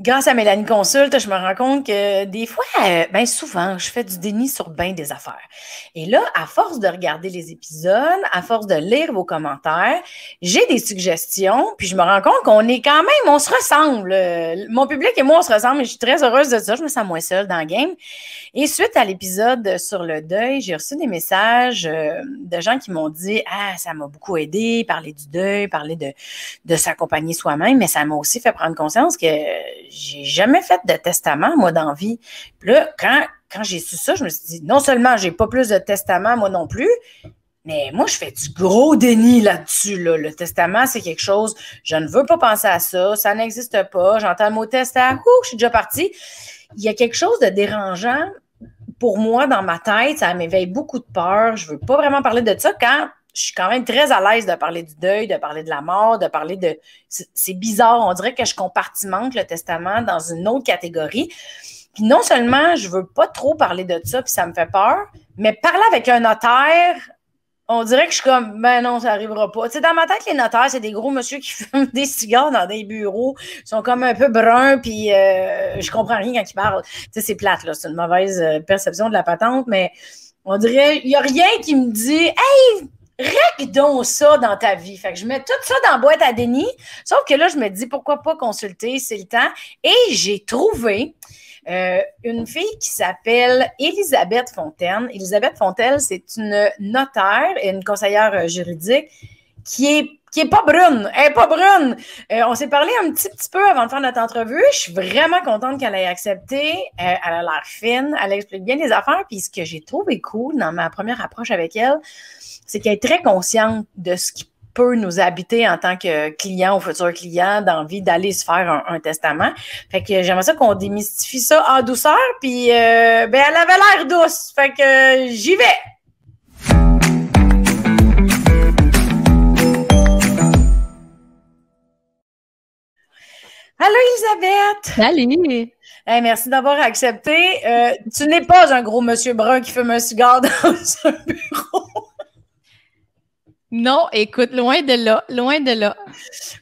grâce à Mélanie Consulte, je me rends compte que des fois, euh, ben souvent, je fais du déni sur bien des affaires. Et là, à force de regarder les épisodes, à force de lire vos commentaires, j'ai des suggestions, puis je me rends compte qu'on est quand même, on se ressemble. Euh, mon public et moi, on se ressemble et je suis très heureuse de ça. Je me sens moins seule dans le game. Et suite à l'épisode sur le deuil, j'ai reçu des messages euh, de gens qui m'ont dit Ah, ça m'a beaucoup aidé, parler du deuil, parler de, de s'accompagner soi-même, mais ça m'a aussi fait prendre conscience que j'ai jamais fait de testament, moi, dans vie. Puis là, quand, quand j'ai su ça, je me suis dit, non seulement j'ai pas plus de testament, moi non plus, mais moi, je fais du gros déni là-dessus. Là. Le testament, c'est quelque chose, je ne veux pas penser à ça, ça n'existe pas, j'entends le mot testament, ouh, je suis déjà partie. Il y a quelque chose de dérangeant pour moi dans ma tête, ça m'éveille beaucoup de peur. Je ne veux pas vraiment parler de ça quand je suis quand même très à l'aise de parler du deuil, de parler de la mort, de parler de. C'est bizarre. On dirait que je compartimente le testament dans une autre catégorie. Puis non seulement je ne veux pas trop parler de ça, puis ça me fait peur, mais parler avec un notaire, on dirait que je suis comme, ben non, ça n'arrivera pas. Tu sais, dans ma tête, les notaires, c'est des gros monsieur qui fument des cigares dans des bureaux. Ils sont comme un peu bruns, puis euh, je comprends rien quand ils parlent. Tu sais, c'est plate, là. C'est une mauvaise euh, perception de la patente, mais on dirait, il n'y a rien qui me dit, hey, règle ça dans ta vie. Fait que je mets tout ça dans la boîte à déni. Sauf que là, je me dis pourquoi pas consulter, c'est le temps. Et j'ai trouvé euh, une fille qui s'appelle Elisabeth Fontaine. Elisabeth Fontaine, c'est une notaire et une conseillère juridique qui est qui pas brune. Elle n'est pas brune. Euh, on s'est parlé un petit, peu avant de faire notre entrevue. Je suis vraiment contente qu'elle ait accepté. Euh, elle a l'air fine. Elle explique bien les affaires. Puis ce que j'ai trouvé cool dans ma première approche avec elle, c'est qu'elle est très consciente de ce qui peut nous habiter en tant que client ou futur client d'envie d'aller se faire un, testament. Fait que j'aimerais ça qu'on démystifie ça en douceur. Puis euh, ben, elle avait l'air douce. Fait que j'y vais. Allô Elisabeth! Salut! merci d'avoir accepté. Euh, tu n'es pas un gros monsieur brun qui fait un cigare dans un bureau. Non, écoute, loin de là, loin de là.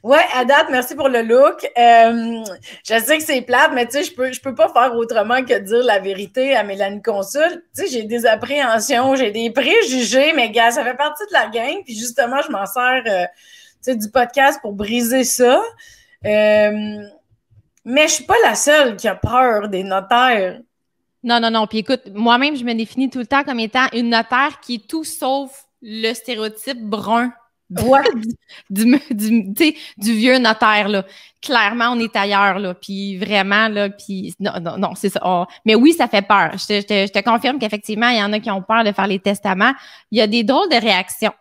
Ouais, à merci pour le look. Euh, je sais que c'est plate, mais tu sais, je peux, je peux pas faire autrement que dire la vérité à Mélanie Consul. Tu sais, j'ai des appréhensions, j'ai des préjugés, mais gars, ça fait partie de la gang. Puis justement, je m'en sers euh, du podcast pour briser ça. Euh, mais je suis pas la seule qui a peur des notaires. Non, non, non. Puis écoute, moi-même, je me définis tout le temps comme étant une notaire qui est tout sauf le stéréotype brun bois du, du, vieux notaire, là. Clairement, on est ailleurs, là. Puis vraiment, là, puis... Non, non, non c'est ça. Oh. mais oui, ça fait peur. Je te, je te confirme qu'effectivement, il y en a qui ont peur de faire les testaments. Il y a des drôles de réactions.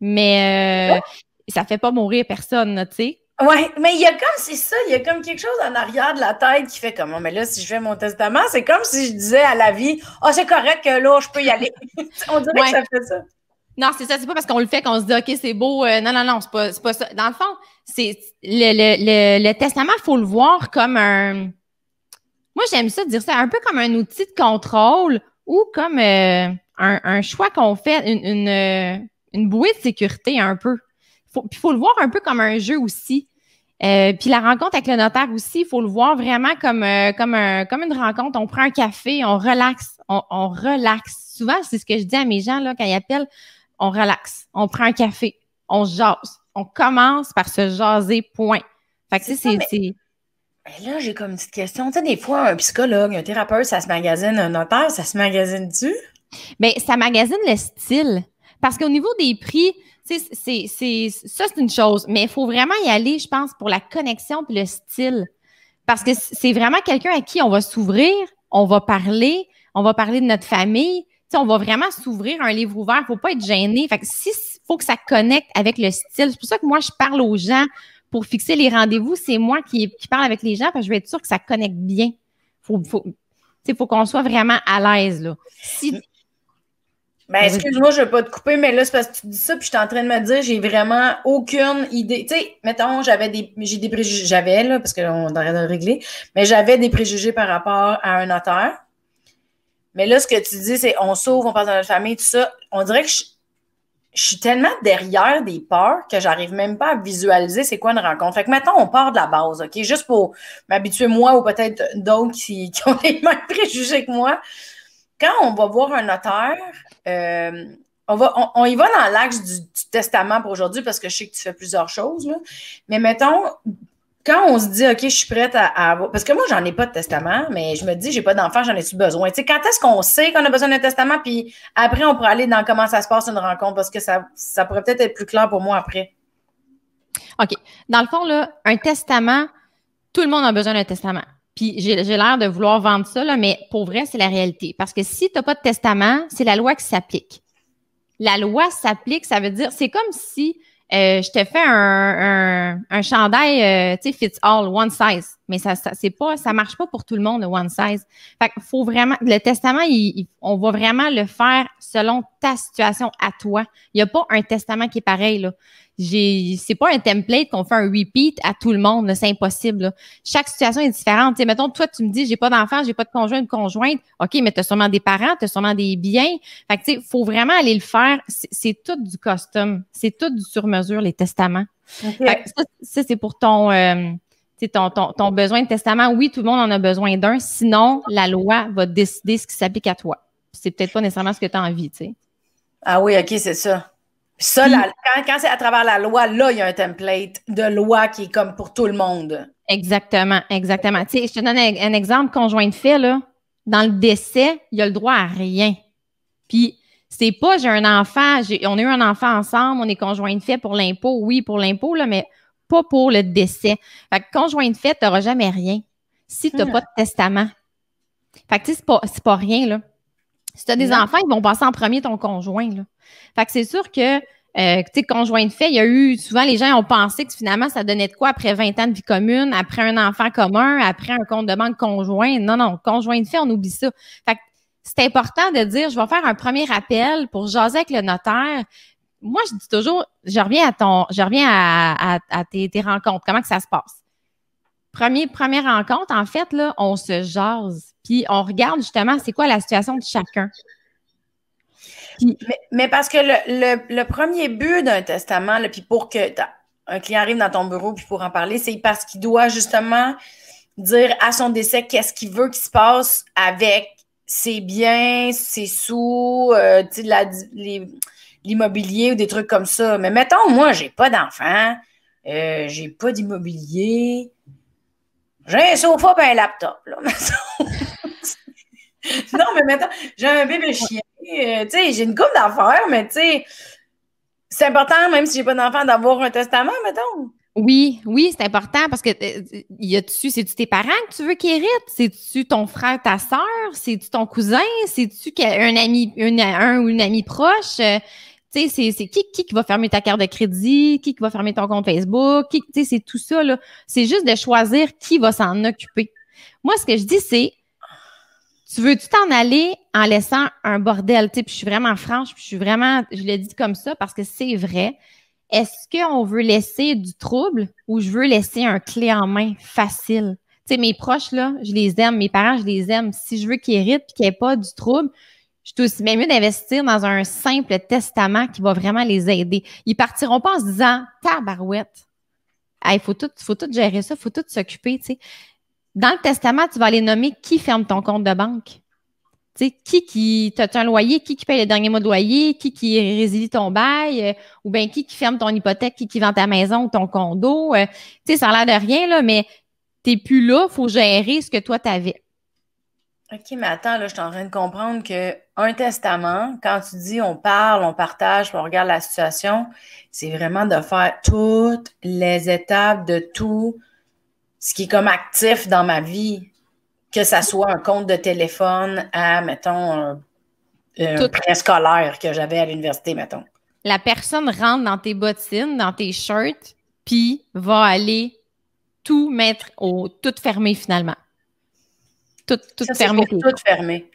Mais euh, oh. ça fait pas mourir personne, tu sais. Oui, mais il y a comme, c'est ça, il y a comme quelque chose en arrière de la tête qui fait comme, oh, mais là, si je fais mon testament, c'est comme si je disais à la vie, ah, oh, c'est correct que là, je peux y aller. On dirait que ça fait ça. Non, c'est ça, c'est pas parce qu'on le fait qu'on se dit, OK, c'est beau. Euh, non, non, non, c'est pas, pas ça. Dans le fond, c'est le, le, le, testament, faut le voir comme un. Moi, j'aime ça dire ça, un peu comme un outil de contrôle ou comme euh, un, un, choix qu'on fait, une, une, euh, une bouée de sécurité un peu faut, faut le voir un peu comme un jeu aussi. Euh, puis la rencontre avec le notaire aussi, il faut le voir vraiment comme, euh, comme, une rencontre. On prend un café, on relaxe, on, relaxe. Souvent, c'est ce que je dis à mes gens là, quand ils appellent, on relaxe, on prend un café, on jase. On commence par se jaser, point. Fait que c'est... Ben là, j'ai comme une petite question. Tu sais, des fois, un psychologue, un thérapeute, ça se magasine, un notaire, ça se magasine-tu? mais ben, ça magasine le style. Parce qu'au niveau des prix, c'est, ça, c'est une chose, mais il faut vraiment y aller, je pense, pour la connexion puis le style. Parce que c'est vraiment quelqu'un à qui on va s'ouvrir, on va parler, on va parler de notre famille. Tu sais, on va vraiment s'ouvrir un livre ouvert. Faut pas être gêné. Fait que si, faut que ça connecte avec le style. C'est pour ça que moi, je parle aux gens pour fixer les rendez-vous. C'est moi qui, parle avec les gens parce que je veux être sûre que ça connecte bien. Faut, faut, qu'on soit vraiment à l'aise. Là. Si, ben, ah excuse-moi, je ne veux pas te couper, mais là, c'est parce que tu dis ça, puis je suis en train de me dire, j'ai vraiment aucune idée. Tu sais, mettons, j'avais des, des préjugés, j'avais, là, parce qu'on aurait de régler, mais j'avais des préjugés par rapport à un auteur. Mais là, ce que tu dis, c'est on sauve, on passe dans la famille, tout ça. On dirait que je, suis tellement derrière des peurs que j'arrive même pas à visualiser c'est quoi une rencontre. Fait que maintenant, on part de la base, OK? Juste pour m'habituer, moi, ou peut-être d'autres qui, qui ont les mêmes préjugés que moi quand on va voir un auteur, on, va, on, y va dans l'axe du, testament pour aujourd'hui parce que je sais que tu fais plusieurs choses. Là. Mais mettons, quand on se dit, OK, je suis prête à, avoir. Parce que moi, j'en ai pas de testament, mais je me dis, j'ai pas d'enfant, j'en ai-tu besoin? Tu quand est-ce qu'on sait qu'on a besoin d'un testament? Puis après, on pourra aller dans comment ça se passe une rencontre parce que ça, ça pourrait peut-être être plus clair pour moi après. OK. Dans le fond, là, un testament, tout le monde a besoin d'un testament. Puis j'ai l'air de vouloir vendre ça, là, mais pour vrai, c'est la réalité. Parce que si tu n'as pas de testament, c'est la loi qui s'applique. La loi s'applique, ça veut dire, c'est comme si euh, je te fais un, un, chandail, euh, tu sais, fits all, one size. Mais ça, c'est pas, ça marche pas pour tout le monde, le one size. Fait qu'il faut vraiment, le testament, on va vraiment le faire selon ta situation à toi. Il n'y a pas un testament qui est pareil, là j'ai c'est pas un template qu'on fait un repeat à tout le monde, c'est impossible. Là. Chaque situation est différente. sais mettons toi tu me dis j'ai pas d'enfant, j'ai pas de conjoint, de conjointe. OK, mais tu as sûrement des parents, tu as sûrement des biens. Fait que tu sais, faut vraiment aller le faire, c'est tout du custom, c'est tout du sur-mesure les testaments. ça, c'est pour ton euh, ton, ton, ton besoin de testament, oui, tout le monde en a besoin d'un. Sinon, la loi va décider ce qui s'applique à toi. C'est peut-être pas nécessairement ce que tu as envie, tu sais. Ah oui, OK, c'est ça. Ça, quand, c'est à travers la loi, là, il y a un template de loi qui est comme pour tout le monde. Exactement, exactement. Tu sais, je te donne un, exemple conjoint de fait, là. Dans le décès, il a le droit à rien. Puis, c'est pas j'ai un enfant, on a eu un enfant ensemble, on est conjoint de fait pour l'impôt, oui, pour l'impôt, là, mais pas pour le décès. Fait que conjoint de fait, tu n'auras jamais rien si tu n'as hmm. pas de testament. Fait que, tu sais, c'est pas, rien, là. Si tu as des enfants, ils vont passer en premier ton conjoint, là. Fait que c'est sûr que, euh, tu sais, conjoint de fait, il y a eu, souvent, les gens ont pensé que finalement, ça donnait de quoi après 20 ans de vie commune, après un enfant commun, après un compte de banque conjoint. Non, non, conjoint de fait, on oublie ça. Fait que c'est important de dire, je vais faire un premier appel pour jaser avec le notaire, moi, je dis toujours, je reviens à ton, je reviens à, tes, tes, rencontres. Comment que ça se passe? Premier, première rencontre, en fait, là, on se jase, puis on regarde justement c'est quoi la situation de chacun mais, parce que le, premier but d'un testament, puis pour que un client arrive dans ton bureau puis pour en parler, c'est parce qu'il doit justement dire à son décès qu'est-ce qu'il veut qu'il se passe avec ses biens, ses sous, euh, l'immobilier ou des trucs comme ça. Mais mettons, moi, j'ai pas d'enfant, euh, j'ai pas d'immobilier, j'ai un sofa et un laptop. Là, non, mais maintenant, j'ai un bébé chien. Euh, tu sais, j'ai une coupe d'affaires, mais tu sais, c'est important, même si j'ai pas d'enfant, d'avoir un testament, mettons. Oui, oui, c'est important parce que euh, c'est-tu tes parents que tu veux qu'ils héritent? C'est-tu ton frère, ta sœur? C'est-tu ton cousin? C'est-tu un ami, un ou une amie proche? Euh, tu sais, c'est qui, qui, va fermer ta carte de crédit? Qui, qui va fermer ton compte Facebook? tu sais, c'est tout ça, là. C'est juste de choisir qui va s'en occuper. Moi, ce que je dis, c'est tu veux-tu t'en aller en laissant un bordel? Tu sais, je suis vraiment franche, puis je suis vraiment, je le dis comme ça parce que c'est vrai. Est-ce qu'on veut laisser du trouble ou je veux laisser un clé en main facile? Tu sais, mes proches, là, je les aime, mes parents, je les aime. Si je veux qu'ils héritent et qu'il n'y ait pas du trouble, je suis aussi bien mieux d'investir dans un simple testament qui va vraiment les aider. Ils partiront pas en se disant, tabarouette, il faut tout, faut tout gérer ça, faut tout s'occuper, tu sais. Dans le testament, tu vas aller nommer qui ferme ton compte de banque. sais, qui qui t'as un loyer, qui qui paye le dernier mois de loyer, qui qui résilie ton bail, euh, ou bien qui qui ferme ton hypothèque, qui qui vend ta maison ou ton condo. Euh. tu sais, ça a l'air de rien, là, mais t'es plus là, Il faut gérer ce que toi avais. OK, mais attends, là, je suis en train de comprendre que un testament, quand tu dis on parle, on partage, on regarde la situation, c'est vraiment de faire toutes les étapes de tout ce qui est comme actif dans ma vie, que ça soit un compte de téléphone à, mettons, un, prêt scolaire que j'avais à l'université, mettons. La personne rentre dans tes bottines, dans tes shirts, puis va aller tout mettre au tout fermé finalement. Tout, tout fermé. tout fermé.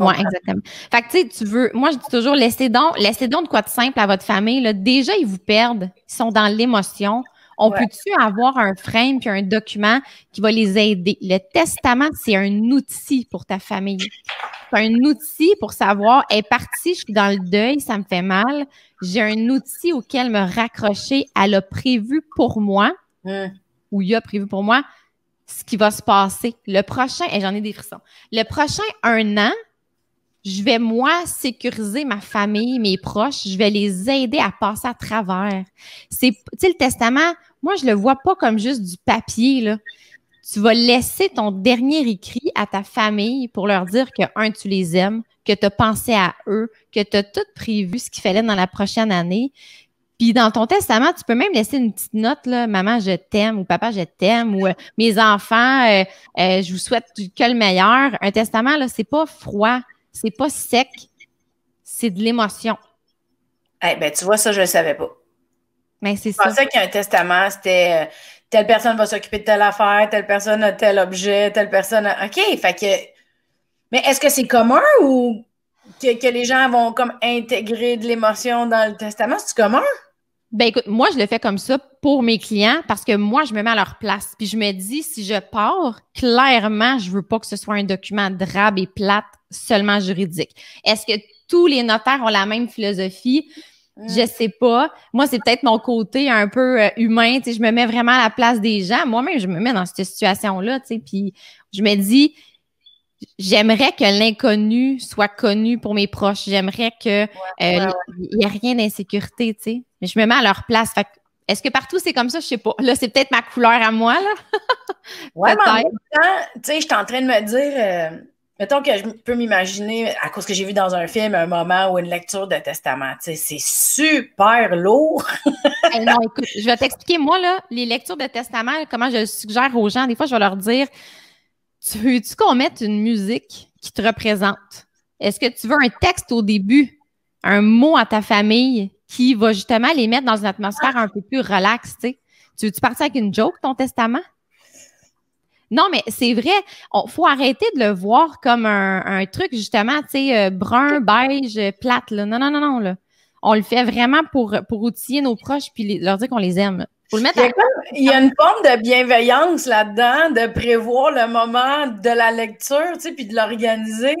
Oui, exactement. Fait que tu sais, tu veux, moi je dis toujours, laissez donc, laissez donc de quoi de simple à votre famille. Là. Déjà, ils vous perdent, ils sont dans l'émotion. On peut-tu avoir un frame puis un document qui va les aider? Le testament, c'est un outil pour ta famille. C'est un outil pour savoir, est partie, je suis dans le deuil, ça me fait mal. J'ai un outil auquel me raccrocher. Elle a prévu pour moi, hum. ou il a prévu pour moi, ce qui va se passer. Le prochain, et j'en ai des frissons. Le prochain un an, je vais moi sécuriser ma famille, mes proches, je vais les aider à passer à travers. C'est le testament, moi je le vois pas comme juste du papier là. Tu vas laisser ton dernier écrit à ta famille pour leur dire que un tu les aimes, que tu as pensé à eux, que tu as tout prévu ce qu'il fallait dans la prochaine année. Puis dans ton testament, tu peux même laisser une petite note, là, maman, je t'aime, ou papa, je t'aime, ou euh, mes enfants, euh, euh, je vous souhaite que le meilleur. Un testament, là, c'est pas froid, c'est pas sec, c'est de l'émotion. Eh bien, ben, tu vois, ça, je le savais pas. Mais ben, c'est ça. qu'un qu'il un testament, c'était euh, telle personne va s'occuper de telle affaire, telle personne a tel objet, telle personne a... OK, fait que... Mais est-ce que c'est commun ou que, les gens vont comme intégrer de l'émotion dans le testament? C'est commun? Ben écoute, moi, je le fais comme ça pour mes clients parce que moi, je me mets à leur place. Puis je me dis, si je pars, clairement, je veux pas que ce soit un document drabe et plate, seulement juridique. Est-ce que tous les notaires ont la même philosophie? Mm. Je sais pas. Moi, c'est peut-être mon côté un peu euh, humain. Tu sais, je me mets vraiment à la place des gens. Moi-même, je me mets dans cette situation-là. Tu sais, puis je me dis, j'aimerais que l'inconnu soit connu pour mes proches. J'aimerais que n'y euh, ait rien d'insécurité, tu sais. Mais je me mets à leur place. est-ce que partout c'est comme ça? Je sais pas. Là, c'est peut-être ma couleur à moi, là. ouais, mais en tu sais, je suis en train de me dire, euh, mettons que je peux m'imaginer, à cause que j'ai vu dans un film, un moment où une lecture de testament, tu sais, c'est super lourd. non, écoute, je vais t'expliquer, moi, là, les lectures de testament, comment je suggère aux gens. Des fois, je vais leur dire, tu veux-tu qu'on mette une musique qui te représente? Est-ce que tu veux un texte au début, un mot à ta famille qui va justement les mettre dans une atmosphère un peu plus relaxe, tu sais? Tu veux-tu partir avec une joke, ton testament? Non, mais c'est vrai, il faut arrêter de le voir comme un, truc, justement, tu sais, euh, brun, beige, plate, là. Non, non, non, non, là. On le fait vraiment pour, pour outiller nos proches puis leur dire qu'on les aime il, y a, une forme de bienveillance là-dedans, de prévoir le moment de la lecture, tu sais, puis de l'organiser.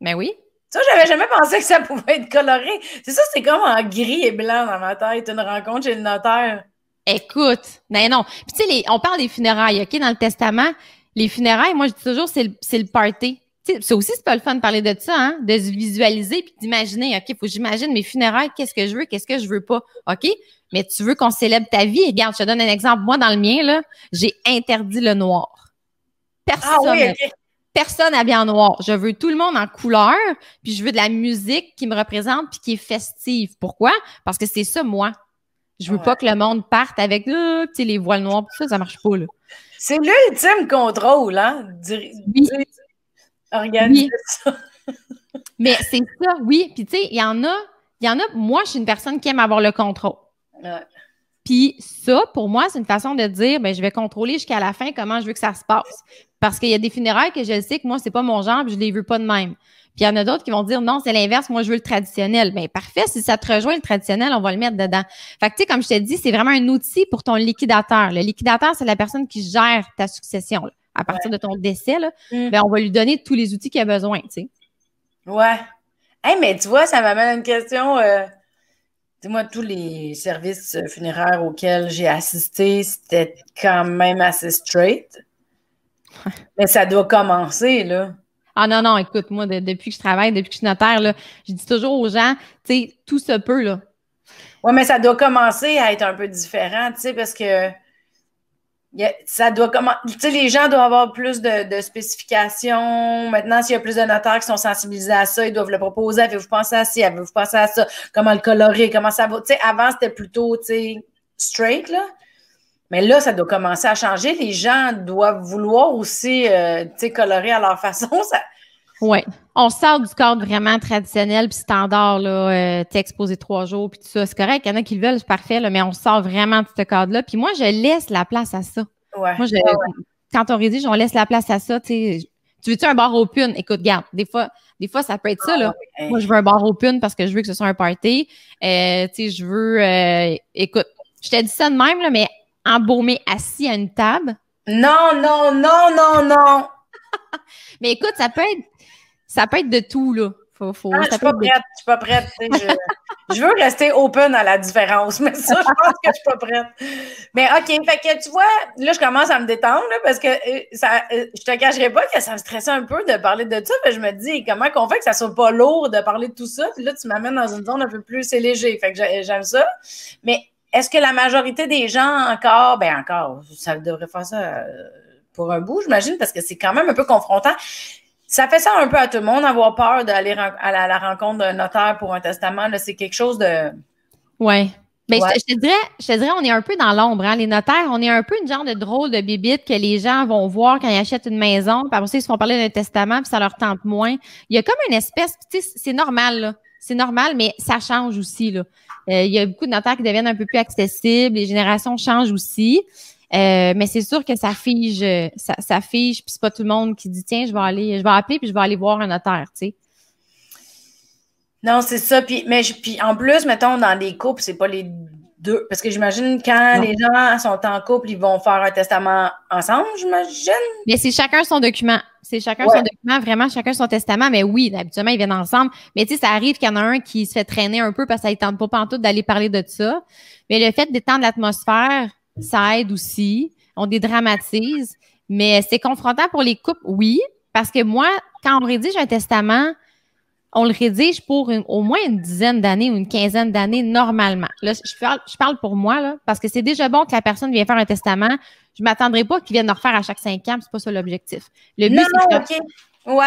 Mais ben oui. Ça, j'avais jamais pensé que ça pouvait être coloré. C'est ça, c'est comme en gris et blanc dans ma tête, une rencontre chez le notaire. Écoute, mais ben non. Puis tu sais, on parle des funérailles, OK, dans le testament. Les funérailles, moi, je dis toujours, c'est le, le party c'est aussi, c'est pas le fun de parler de ça, hein, de se visualiser puis d'imaginer, OK, faut que j'imagine mes funérailles, qu'est-ce que je veux, qu'est-ce que je veux pas, OK? Mais tu veux qu'on célèbre ta vie. regarde, je te donne un exemple. Moi, dans le mien, là, j'ai interdit le noir. Ah Personne. n'a bien en noir. Je veux tout le monde en couleur, puis je veux de la musique qui me représente puis qui est festive. Pourquoi? Parce que c'est ça, moi. Je veux pas que le monde parte avec les voiles noires. ça, ça marche pas. Là. C'est l'ultime contrôle, hein? organiser Mais c'est ça, oui. Puis tu sais, il y en a, il y en a, moi, je suis une personne qui aime avoir le contrôle. Puis ça, pour moi, c'est une façon de dire, ben, je vais contrôler jusqu'à la fin comment je veux que ça se passe. Parce qu'il y a des funérailles que je sais que moi, c'est pas mon genre, puis je les veux pas de même. Puis il y en a d'autres qui vont dire non, c'est l'inverse, moi je veux le traditionnel. Bien, parfait, si ça te rejoint le traditionnel, on va le mettre dedans. Fait que tu sais, comme je t'ai dit, c'est vraiment un outil pour ton liquidateur. Le liquidateur, c'est la personne qui gère ta succession à partir de ton décès, là, mm. ben, on va lui donner tous les outils qu'il a besoin, tu sais. Ouais. mais tu vois, ça m'amène à une question. Euh, dis-moi, tous les services euh, funéraires auxquels j'ai assisté, c'était quand même assez straight. Mais ça doit commencer, là. Ah non, non, écoute, moi, depuis que je travaille, depuis que je suis notaire, là, je dis toujours aux gens, tu sais, tout se peut, là. Oui, mais ça doit commencer à être un peu différent, tu sais, parce que ça doit comment les gens doivent avoir plus de, spécifications maintenant s'il y a plus de notaires qui sont sensibilisés à ça ils doivent le proposer avez-vous pensé à ci avez-vous pensé à ça comment le colorer comment ça va tu avant c'était plutôt tu straight là mais là ça doit commencer à changer les gens doivent vouloir aussi euh, colorer à leur façon ça oui. On sort du cadre vraiment traditionnel puis standard, là, euh, t'es exposé trois jours puis tout ça. C'est correct, il y en a qui le veulent, c'est parfait, là, mais on sort vraiment de ce cadre-là. Puis moi, je laisse la place à ça. Moi, je, quand on rédige, on laisse la place à ça, tu veux-tu un bar au pun Écoute, garde, des fois, des fois, ça peut être ça, ah là. Hein. Moi, je veux un bar au pun parce que je veux que ce soit un party. Euh, tu sais, je veux, euh, écoute, je t'ai dit ça de même, là, mais embaumé assis à une table. Non, non, non, non, non. mais écoute, ça peut être ça peut être de tout, là. Ah, je suis pas prête, je suis pas prête. Je, veux rester open à la différence, mais ça, je pense que je suis pas prête. Mais OK, fait que tu vois, là, je commence à me détendre là, parce que euh, ça, euh, je te cacherai pas que ça me stressait un peu de parler de ça. je me dis, comment qu'on fait que ça soit pas lourd de parler de tout ça? Puis là, tu m'amènes dans une zone un peu plus, c'est Fait que j'aime ça. Mais est-ce que la majorité des gens encore, ben encore, ça devrait faire ça euh, pour un bout, j'imagine, parce que c'est quand même un peu confrontant ça fait ça un peu à tout le monde, avoir peur d'aller à la, rencontre d'un notaire pour un testament. C'est quelque chose de. Oui. Mais ben, je, dirais, je dirais, on est un peu dans l'ombre. Hein. Les notaires, on est un peu une genre de drôle de bibite que les gens vont voir quand ils achètent une maison. Parce qu'ils ils se font parler d'un testament, puis ça leur tente moins. Il y a comme une espèce, c'est normal, C'est normal, mais ça change aussi, là. Euh, il y a beaucoup de notaires qui deviennent un peu plus accessibles. Les générations changent aussi. Euh, mais c'est sûr que ça fige, ça, ça fige, puis c'est pas tout le monde qui dit tiens, je vais aller, je vais appeler, puis je vais aller voir un notaire, tu sais. Non, c'est ça. Puis, mais puis en plus, mettons, dans les couples, c'est pas les deux. Parce que j'imagine quand les gens sont en couple, ils vont faire un testament ensemble, j'imagine. Mais c'est chacun son document. C'est chacun son document, vraiment, chacun son testament. Mais oui, habituellement, ils viennent ensemble. Mais tu sais, ça arrive qu'il y en a un qui se fait traîner un peu parce qu'il ça tente pas pantoute d'aller parler de ça. Mais le fait d'étendre l'atmosphère, ça aide aussi. On dédramatise, mais c'est confrontant pour les couples, oui, parce que moi, quand on rédige un testament, on le rédige pour au moins une dizaine d'années ou une quinzaine d'années normalement. Là, je parle, pour moi, là, parce que c'est déjà bon que la personne vienne faire un testament. Je ne m'attendrai pas qu'il vienne le refaire à chaque cinq ans, c'est pas ça l'objectif. Le but, c'est que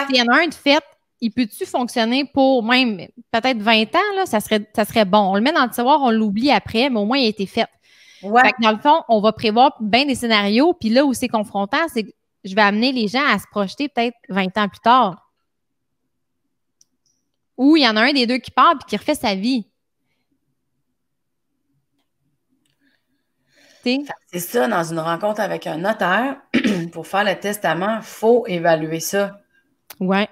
s'il y en a un de fait, il peut-tu fonctionner pour même peut-être 20 ans, là, ça serait, ça serait bon. On le met dans le tiroir, on l'oublie après, mais au moins il a été fait. Fait dans le fond, on va prévoir bien des scénarios. Puis là où c'est confrontant, c'est que je vais amener les gens à se projeter peut-être 20 ans plus tard. Ou il y en a un des deux qui part puis qui refait sa vie. C'est ça, dans une rencontre avec un notaire, pour faire le testament, il faut évaluer ça. Oui,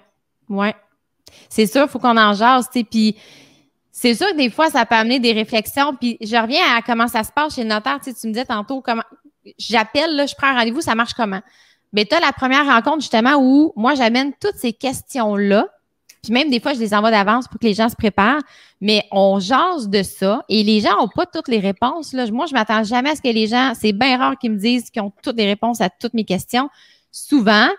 oui. C'est ça, il faut qu'on en jase. Puis c'est sûr que des fois, ça peut amener des réflexions. Puis je reviens à comment ça se passe chez le notaire. Tu, sais, tu me disais tantôt comment j'appelle, je prends un rendez-vous, ça marche comment? Mais tu as la première rencontre justement où moi j'amène toutes ces questions-là. Puis même des fois, je les envoie d'avance pour que les gens se préparent. Mais on jase de ça et les gens n'ont pas toutes les réponses. Là. Moi, je m'attends jamais à ce que les gens, c'est bien rare qu'ils me disent qu'ils ont toutes les réponses à toutes mes questions. Souvent,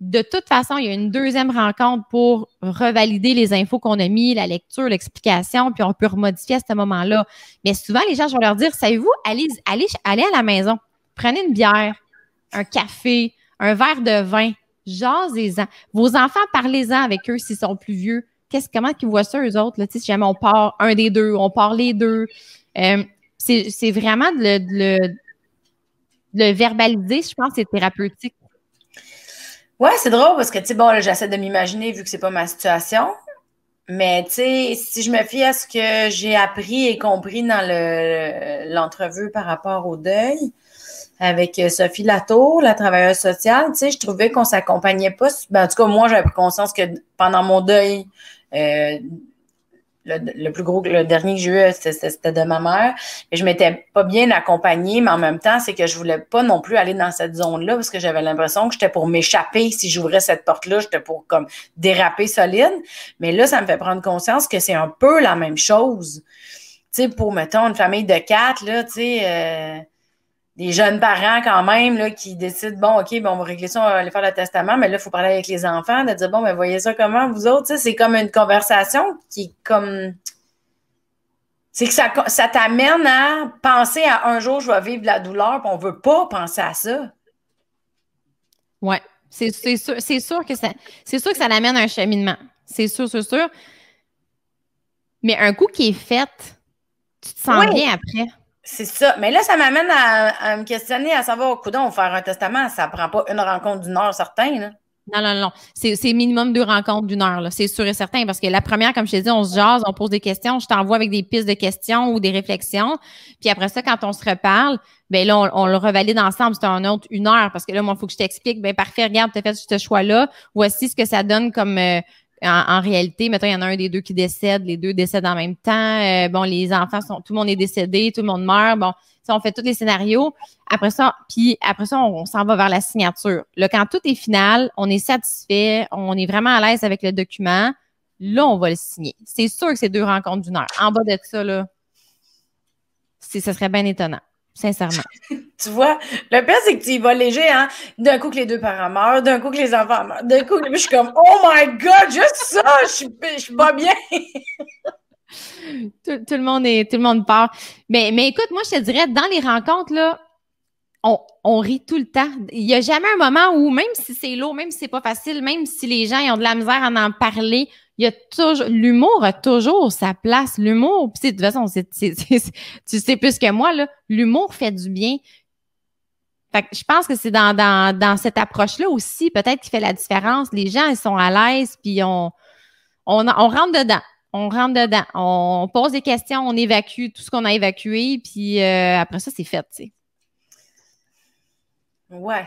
de toute façon, il y a une deuxième rencontre pour revalider les infos qu'on a mis, la lecture, l'explication, puis on peut remodifier à ce moment-là. Mais souvent, les gens, je vais leur dire, savez-vous, allez, allez, à la maison, prenez une bière, un café, un verre de vin, jasez-en. Vos enfants, parlez-en avec eux s'ils sont plus vieux. Qu'est-ce, comment ils voient ça, eux autres? Là, si jamais on part un des deux, on part les deux. Euh, c'est, vraiment le, de le verbaliser, je pense, c'est thérapeutique. Ouais, c'est drôle parce que, tu sais, bon, j'essaie de m'imaginer vu que c'est pas ma situation. Mais, tu sais, si je me fie à ce que j'ai appris et compris dans le, l'entrevue par rapport au deuil avec euh, Sophie Latour, la travailleuse sociale, tu sais, je trouvais qu'on s'accompagnait pas. Ben, en tout cas, moi, j'avais pris conscience que pendant mon deuil, euh, le, plus gros, le dernier que j'ai eu, euh, c'était de ma mère. Je je m'étais pas bien accompagnée, mais en même temps, c'est que je voulais pas non plus aller dans cette zone-là parce que j'avais l'impression que j'étais pour m'échapper. Si j'ouvrais cette porte-là, j'étais pour comme déraper solide. Mais là, ça me fait prendre conscience que c'est un peu la même chose. Tu sais, pour, mettons, une famille de quatre, là, tu sais, euh, des jeunes parents quand même là, qui décident bon, OK, bon, on va régler ça, on va aller faire le testament, mais là, il faut parler avec les enfants, de dire bon, mais ben, voyez ça comment, vous autres, c'est comme une conversation qui est comme. C'est que ça, t'amène à penser à un jour, je vais vivre de la douleur, puis on ne veut pas penser à ça. Oui, c'est sûr, que ça, sûr que ça amène un cheminement. C'est sûr, c'est sûr. Mais un coup qui est fait, tu te sens bien après. C'est ça. Mais là, ça m'amène à, me questionner, à savoir, au coudon, faire un testament, ça prend pas une rencontre d'une heure certaine. Là. Non, non, non. C'est minimum deux rencontres d'une heure, là. c'est sûr et certain. Parce que la première, comme je t'ai dit, on se jase, on pose des questions, je t'envoie avec des pistes de questions ou des réflexions. Puis après ça, quand on se reparle, ben là, on, le revalide ensemble. C'est un autre une heure parce que là, moi, il faut que je t'explique. Ben parfait, regarde, tu as fait ce choix-là. Voici ce que ça donne comme, euh, en, réalité, mettons, il y en a un des deux qui décède, les deux décèdent en même temps. Euh, bon, les enfants sont, tout le monde est décédé, tout le monde meurt. Bon, ça, on fait tous les scénarios. Après ça, puis après ça, on, s'en va vers la signature. Là, quand tout est final, on est satisfait, on est vraiment à l'aise avec le document. Là, on va le signer. C'est sûr que c'est deux rencontres d'une heure. En bas de ça, là, ça serait bien étonnant sincèrement. tu vois, le pire, c'est que tu y vas léger, hein? D'un coup que les deux parents meurent, d'un coup que les enfants meurent, d'un coup je suis comme Oh my God, juste ça, je, suis pas bien. tout, le monde est, tout le monde part. Mais, mais écoute, moi, je te dirais, dans les rencontres, là, on, rit tout le temps. Il n'y a jamais un moment où, même si c'est lourd, même si c'est pas facile, même si les gens ont de la misère à en parler, il y a toujours l'humour a toujours sa place. L'humour, de toute façon, tu sais plus que moi, l'humour fait du bien. Fait je pense que c'est dans, dans, dans, cette approche-là aussi, peut-être qui fait la différence. Les gens, ils sont à l'aise, puis on, on, rentre dedans on rentre dedans, on pose des questions, on évacue tout ce qu'on a évacué, puis euh, après ça, c'est fait, Ouais.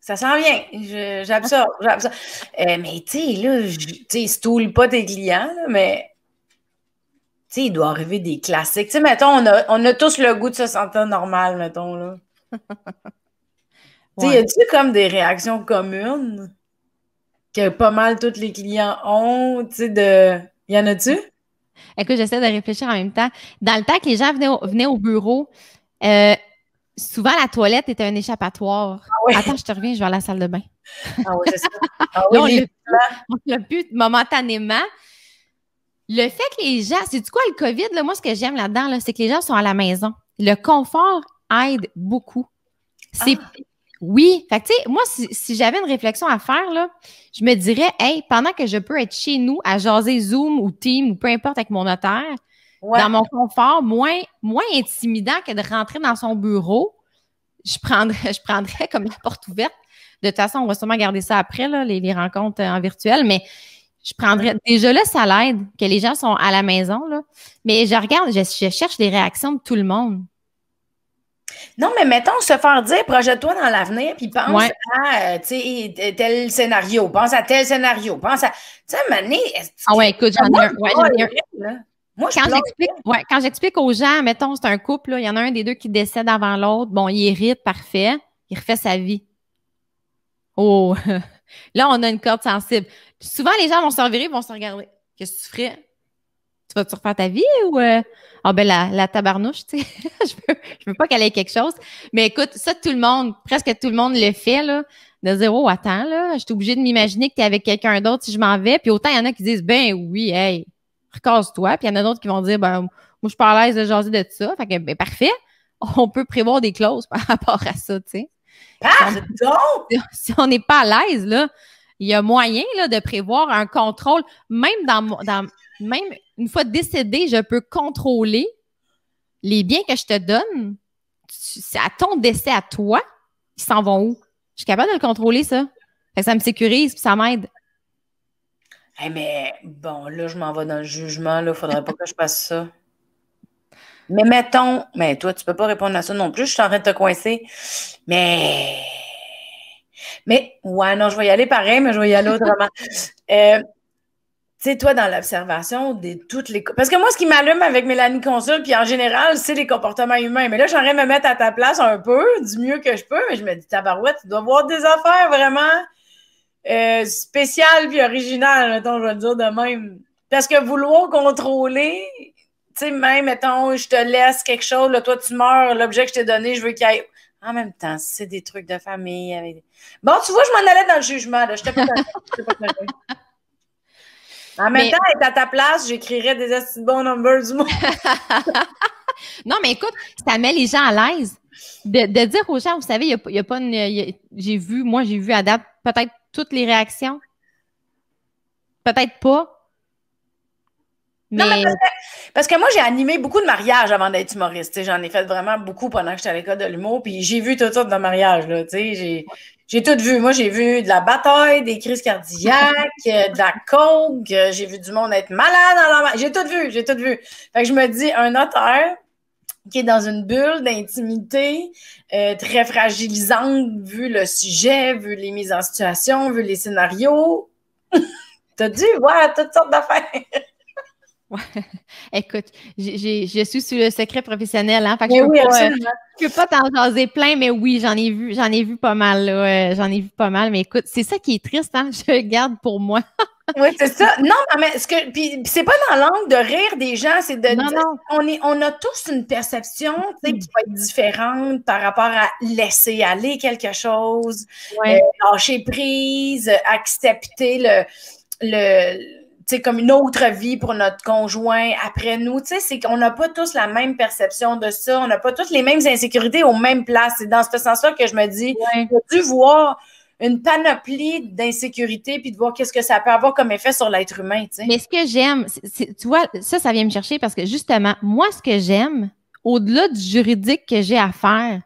Ça sent bien. J'absorbe. J'absorbe. Euh, mais tu sais, là, tu sais, stoulent pas tes clients, mais tu sais, il doit arriver des classiques. Tu sais, mettons, on a, on a, tous le goût de se sentir normal, mettons, là. tu sais, y a-tu comme des réactions communes que pas mal tous les clients ont, tu sais, de... Y en a-tu? Écoute, j'essaie de réfléchir en même temps. Dans le temps que les gens venaient au, bureau, euh, souvent, la toilette est un échappatoire. Ah Attends, je te reviens, je vais à la salle de bain. Ah oui, c'est ça. Ah oui, momentanément. Le fait que les gens, c'est du quoi le COVID? moi, ce que j'aime là-dedans, c'est que les gens sont à la maison. Le confort aide beaucoup. Ah. Oui. Fait moi, si, j'avais une réflexion à faire, je me dirais, hey, pendant que je peux être chez nous à jaser Zoom ou Team ou peu importe avec mon notaire, dans mon confort, moins, moins intimidant que de rentrer dans son bureau. Je prendrais, je prendrais comme la porte ouverte. De toute façon, on va sûrement garder ça après, là, les, rencontres euh, en virtuel, mais je prendrais déjà là, ça l'aide que les gens sont à la maison. Là. Mais je regarde, je, cherche les réactions de tout le monde. Non, mais mettons, se faire dire, projette-toi dans l'avenir, puis pense à euh, tel scénario, pense à tel scénario, pense à. Tu sais, Mané. Ah ouais, écoute, j'en ai un quand j'explique, ouais, quand j'explique aux gens, mettons, c'est un couple, il y en a un des deux qui décède avant l'autre, bon, il hérite, parfait, il refait sa vie. Oh, là, on a une corde sensible. Souvent, les gens vont se revirer, vont se regarder. Qu'est-ce que tu ferais? Tu vas-tu refaire ta vie ou. Euh? Ah, ben, la, la tabarnouche, tu sais. je, veux, veux pas qu'elle ait quelque chose. Mais écoute, ça, tout le monde, presque tout le monde le fait, là de dire oh attends là, je suis obligée de m'imaginer que tu es avec quelqu'un d'autre si je m'en vais. Puis autant il y en a qui disent ben oui, hey, recase-toi. Puis il y en a d'autres qui vont dire, ben, moi, je suis pas à l'aise de jaser de ça. Fait que, ben, parfait. On peut prévoir des clauses par rapport à ça, tu sais. Ah, si on n'est pas à l'aise, là, il y a moyen là, de prévoir un contrôle. Même dans, dans même une fois décédé, je peux contrôler les biens que je te donne. C'est à ton décès à toi, ils s'en vont où? Je suis capable de le contrôler, ça. Fait ça me sécurise, puis ça m'aide. Eh, mais bon, là, je m'en vais dans le jugement. Il faudrait pas que je fasse ça. Mais mettons, mais toi, tu peux pas répondre à ça non plus. Je suis en train de te coincer. Mais. Mais, ouais, non, je vais y aller pareil, mais je vais y aller autrement. Euh, tu sais, toi, dans l'observation de toutes les. Parce que moi, ce qui m'allume avec Mélanie Consul, puis en général, c'est les comportements humains. Mais là, j'aimerais me mettre à ta place un peu, du mieux que je peux, mais je me dis, tabarouette, tu dois voir des affaires vraiment euh, spécial puis original, mettons, je vais dire de même. Parce que vouloir contrôler, tu sais, même, mettons, je te laisse quelque chose, là, toi, tu meurs, l'objet que je t'ai donné, je veux qu'il aille. En même temps, c'est des trucs de famille. Bon, tu vois, je m'en allais dans le jugement, là. Je pas, pas En même temps, être à ta place, j'écrirais des bon numbers du monde. non, mais écoute, ça met les gens à l'aise. De, dire aux gens, vous savez, il n'y a, pas une. J'ai vu, moi, j'ai vu à peut-être toutes les réactions? Peut-être pas. Non, parce, que, moi, j'ai animé beaucoup de mariages avant d'être humoriste. J'en ai fait vraiment beaucoup pendant que j'étais à l'école de l'humour. Puis j'ai vu tout sortes de mariages. J'ai tout vu. Moi, j'ai vu de la bataille, des crises cardiaques, euh, de la coke. Euh, j'ai vu du monde être malade. J'ai tout vu. J'ai tout vu. Fait que je me dis, un auteur qui est dans une bulle d'intimité euh, très fragilisante vu le sujet, vu les mises en situation, vu les scénarios. T'as dû voir toutes sortes d'affaires. Écoute, je suis sous le secret professionnel, hein, fait que je, peux pas, peux pas t'en jaser plein, mais oui, j'en ai vu, j'en ai vu pas mal, euh, j'en ai vu pas mal, mais écoute, c'est ça qui est triste, hein, je garde pour moi oui, c'est ça. Non, mais ce que. Puis, c'est pas dans l'angle de rire des gens, c'est de. Non, dire, non. On, est, on a tous une perception qui va être différente par rapport à laisser aller quelque chose, euh, lâcher prise, accepter le. le comme une autre vie pour notre conjoint après nous. C'est qu'on n'a pas tous la même perception de ça. On n'a pas tous les mêmes insécurités aux mêmes places. C'est dans ce sens-là que je me dis, j'ai dû voir une panoplie d'insécurité puis de voir qu'est-ce que ça peut avoir comme effet sur l'être humain. sais. Mais ce que j'aime, tu vois, ça, ça vient me chercher parce que justement, moi, ce que j'aime, au-delà du juridique que j'ai à faire,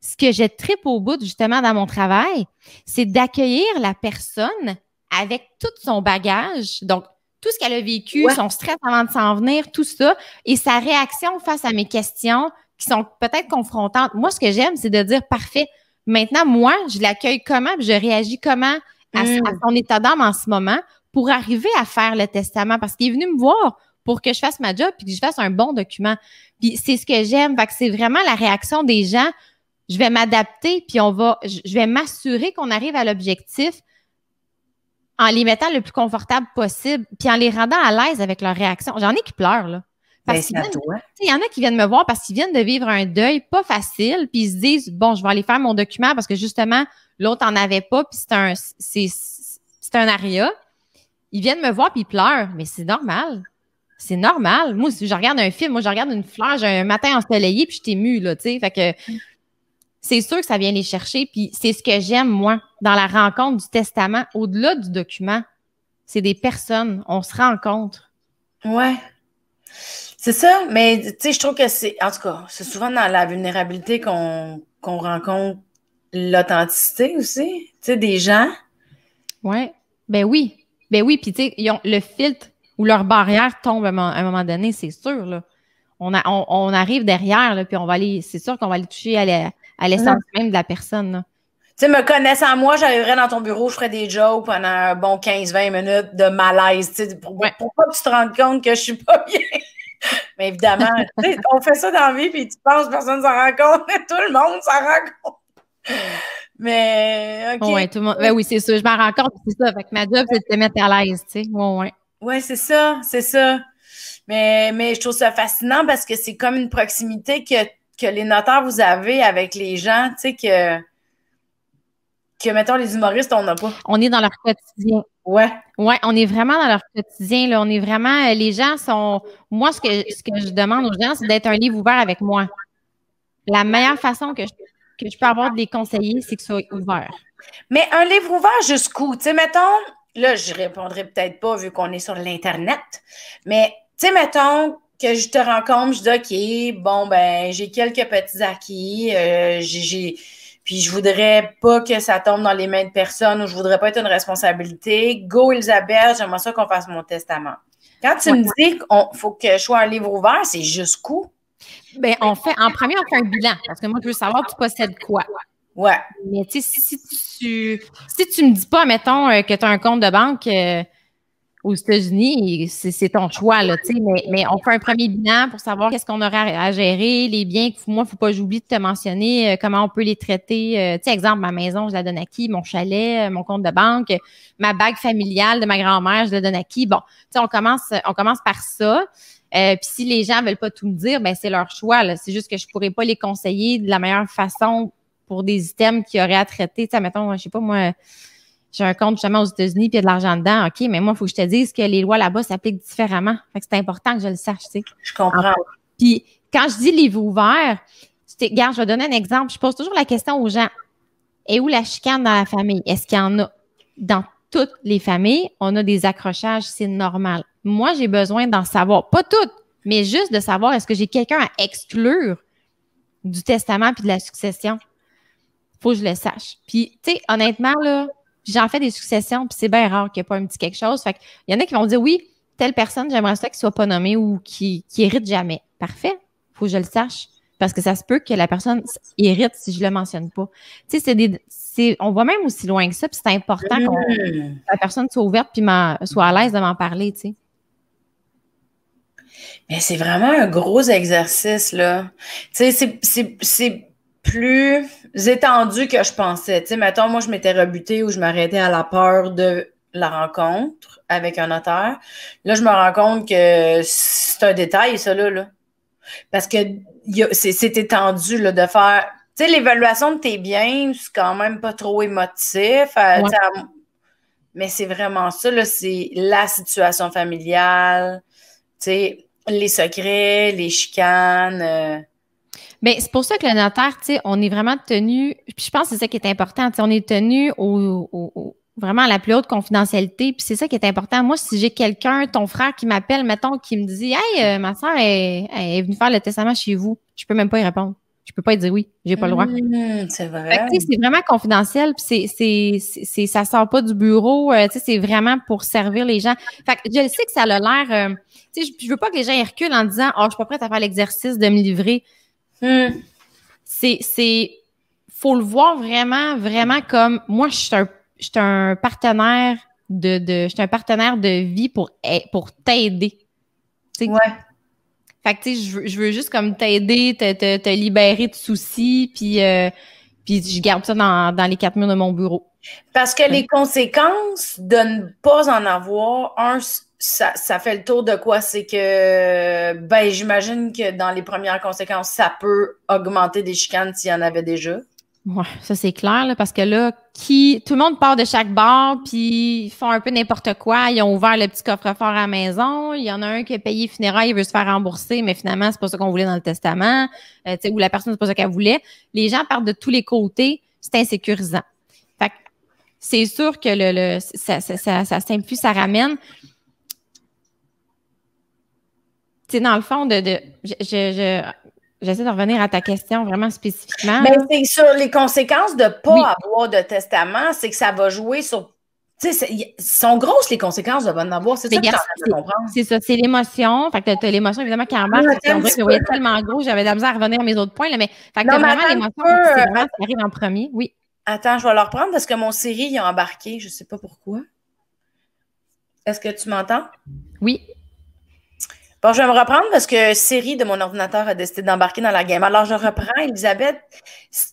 ce que j'ai trip au bout, justement, dans mon travail, c'est d'accueillir la personne avec tout son bagage, donc tout ce qu'elle a vécu, son stress avant de s'en venir, tout ça, et sa réaction face à mes questions qui sont peut-être confrontantes. Moi, ce que j'aime, c'est de dire, parfait, Maintenant, moi, je l'accueille comment, puis je réagis comment à, mm. son état d'âme en ce moment pour arriver à faire le testament parce qu'il est venu me voir pour que je fasse ma job puis que je fasse un bon document. Puis c'est ce que j'aime, que c'est vraiment la réaction des gens. Je vais m'adapter puis on va je vais m'assurer qu'on arrive à l'objectif en les mettant le plus confortable possible puis en les rendant à l'aise avec leur réaction. J'en ai qui pleurent là. Ben, parce Il y en a qui viennent me voir parce qu'ils viennent de vivre un deuil pas facile, puis ils se disent bon, je vais aller faire mon document parce que justement l'autre en avait pas, puis c'est un c'est un aria. Ils viennent me voir puis ils pleurent, mais c'est normal. C'est normal. Moi, si je regarde un film, moi je regarde une fleur, j'ai un matin ensoleillé puis je t'émue là, tu sais. Fait que mm. c'est sûr que ça vient les chercher, puis c'est ce que j'aime moi dans la rencontre du testament, au-delà du document, c'est des personnes, on se rencontre. Ouais. C'est ça, mais tu sais, je trouve que c'est. En tout cas, c'est souvent dans la vulnérabilité qu'on rencontre l'authenticité aussi, tu sais, des gens. Oui. Ben oui. Ben oui, puis tu sais, le filtre ou leur barrière tombe à un moment donné, c'est sûr, là. On, on, arrive derrière, là, puis on va aller. C'est sûr qu'on va aller toucher à l'essence même de la personne, Tu sais, me connaissant moi, j'arriverais dans ton bureau, je ferais des jokes pendant un bon 15-20 minutes de malaise. Pour, pas Pourquoi tu te rends compte que je suis pas bien? Mais évidemment, on fait ça dans la vie, puis tu penses personne s'en rend compte, mais tout le monde s'en rend compte. Mais, OK. Oui, tout le monde. Ben oui, c'est ça. Je m'en rends compte, c'est ça. Fait que ma job, c'est de te mettre à l'aise, tu sais. Oui, ouais. ouais, c'est ça, c'est ça. Mais, mais je trouve ça fascinant parce que c'est comme une proximité que, que les notaires vous avez avec les gens, tu sais, que que, mettons, les humoristes, on n'a pas. On est dans leur quotidien. Ouais. Ouais, on est vraiment dans leur quotidien. On est vraiment. Euh, les gens sont. Moi, ce que, je demande aux gens, c'est d'être un livre ouvert avec moi. La meilleure façon que je, peux avoir de les conseiller, c'est que ce soit ouvert. Mais un livre ouvert jusqu'où? Tu sais, mettons, là, je répondrai peut-être pas vu qu'on est sur l'Internet, mais tu sais, mettons que je te rencontre, je dis OK, bon, ben, j'ai quelques petits acquis, euh, j'ai puis je voudrais pas que ça tombe dans les mains de personne ou je voudrais pas être une responsabilité. Go, Elisabeth, j'aimerais ça qu'on fasse mon testament. Quand tu me dis qu'il faut que je sois un livre ouvert, c'est jusqu'où? Bien, on fait, en premier, on fait un bilan parce que moi, je veux savoir tu possèdes quoi. Ouais. Mais tu si tu, si tu me dis pas, mettons, euh, que tu as un compte de banque, euh, aux États-Unis, c'est ton choix, là, mais, on fait un premier bilan pour savoir qu'est-ce qu'on aurait à, gérer, les biens. Moi, faut pas j'oublie de te mentionner euh, comment on peut les traiter. Euh, tu sais, exemple, ma maison, je la donne à qui? Mon chalet, euh, mon compte de banque, ma bague familiale de ma grand-mère, je la donne à qui? Bon, tu sais, on commence, on commence par ça. Puis si les gens veulent pas tout me dire, ben c'est leur choix. C'est juste que je pourrais pas les conseiller de la meilleure façon pour des items qu'ils auraient à traiter. Tu sais, mettons, je sais pas moi j'ai un compte justement aux États-Unis, puis il y a de l'argent dedans, OK, mais moi, il faut que je te dise que les lois là-bas s'appliquent différemment. Fait que c'est important que je le sache, tu sais. Je comprends. Puis quand je dis livre ouvert, regarde, je vais donner un exemple. Je pose toujours la question aux gens. Et où la chicane dans la famille? Est-ce qu'il y en a? Dans toutes les familles, on a des accrochages, c'est normal. Moi, j'ai besoin d'en savoir. Pas toutes, mais juste de savoir est-ce que j'ai quelqu'un à exclure du testament puis de la succession. Faut que je le sache. Puis, tu sais, honnêtement, là, j'en fais des successions, puis c'est bien rare qu'il n'y ait pas un petit quelque chose. Fait il y en a qui vont dire oui, telle personne, j'aimerais ça qu'il soit pas nommé ou qui, qui hérite jamais. Parfait. Faut que je le sache. Parce que ça se peut que la personne hérite si je le mentionne pas. Tu sais, c'est des, on va même aussi loin que ça, puis c'est important mmh. que la personne soit ouverte puis soit à l'aise de m'en parler, tu sais. Mais c'est vraiment un gros exercice, là. Tu sais, c'est plus Étendu que je pensais. Tu sais, mettons, moi, je m'étais rebutée ou je m'arrêtais à la peur de la rencontre avec un auteur. Là, je me rends compte que c'est un détail, ça, là. là. Parce que c'est étendu là, de faire. Tu sais, l'évaluation de tes biens, c'est quand même pas trop émotif. Euh, mais c'est vraiment ça, là. C'est la situation familiale, tu sais, les secrets, les chicanes. Euh, ben, c'est pour ça que le notaire, tu on est vraiment tenu, puis je pense que c'est ça qui est important, on est tenu au, vraiment à la plus haute confidentialité, puis c'est ça qui est important. Moi, si j'ai quelqu'un, ton frère qui m'appelle, mettons, qui me dit « Hey, euh, ma soeur est, est, venue faire le testament chez vous », je peux même pas y répondre. Je peux pas y dire oui, j'ai pas le droit. Mmh, c'est vrai. C'est vraiment confidentiel, puis c'est, c'est, ça sort pas du bureau, euh, c'est vraiment pour servir les gens. Fait que je sais que ça a l'air, euh, je, veux pas que les gens reculent en disant « Oh, je suis pas prête à faire l'exercice de me livrer ». Hmm. C'est, c'est, faut le voir vraiment, vraiment comme, moi, je suis un, partenaire de, de un partenaire de vie pour, eh, pour t'aider. ouais. Fait que, tu sais, je veux, je veux juste comme t'aider, te, te, libérer de soucis, puis, euh, puis je garde ça dans, dans les quatre murs de mon bureau. Parce que les conséquences de ne pas en avoir, un, ça, fait le tour de quoi? C'est que, ben, j'imagine que dans les premières conséquences, ça peut augmenter des chicanes s'il y en avait déjà. Oui, ça c'est clair, parce que là, qui, tout le monde part de chaque bar, puis font un peu n'importe quoi. Ils ont ouvert le petit coffre-fort à la maison. Il y en a un qui a payé funérailles, il veut se faire rembourser, mais finalement, c'est pas ça qu'on voulait dans le testament, euh, ou la personne, c'est pas ça qu'elle voulait. Les gens partent de tous les côtés, c'est insécurisant. Fait c'est sûr que le, ça, ça, ça, ça simplifie, ça ramène c'est dans le fond de. de J'essaie de revenir à ta question vraiment spécifiquement. Mais ben, c'est sur les conséquences de ne pas avoir de testament, c'est que ça va jouer sur. Tu sais, sont grosses les conséquences de ne pas avoir. C'est ça que c'est, C'est ça, c'est l'émotion. Fait que tu as l'émotion, évidemment, qui embarque. Ah, je tellement gros, j'avais de à revenir à mes autres points. Là, mais fait que vraiment l'émotion arrive en premier. Oui. Attends, je vais le reprendre parce que mon série, il a embarqué. Je ne sais pas pourquoi. Est-ce que tu m'entends? Oui. Bon, je vais me reprendre parce que Siri de mon ordinateur a décidé d'embarquer dans la game. Alors, je reprends, Elisabeth.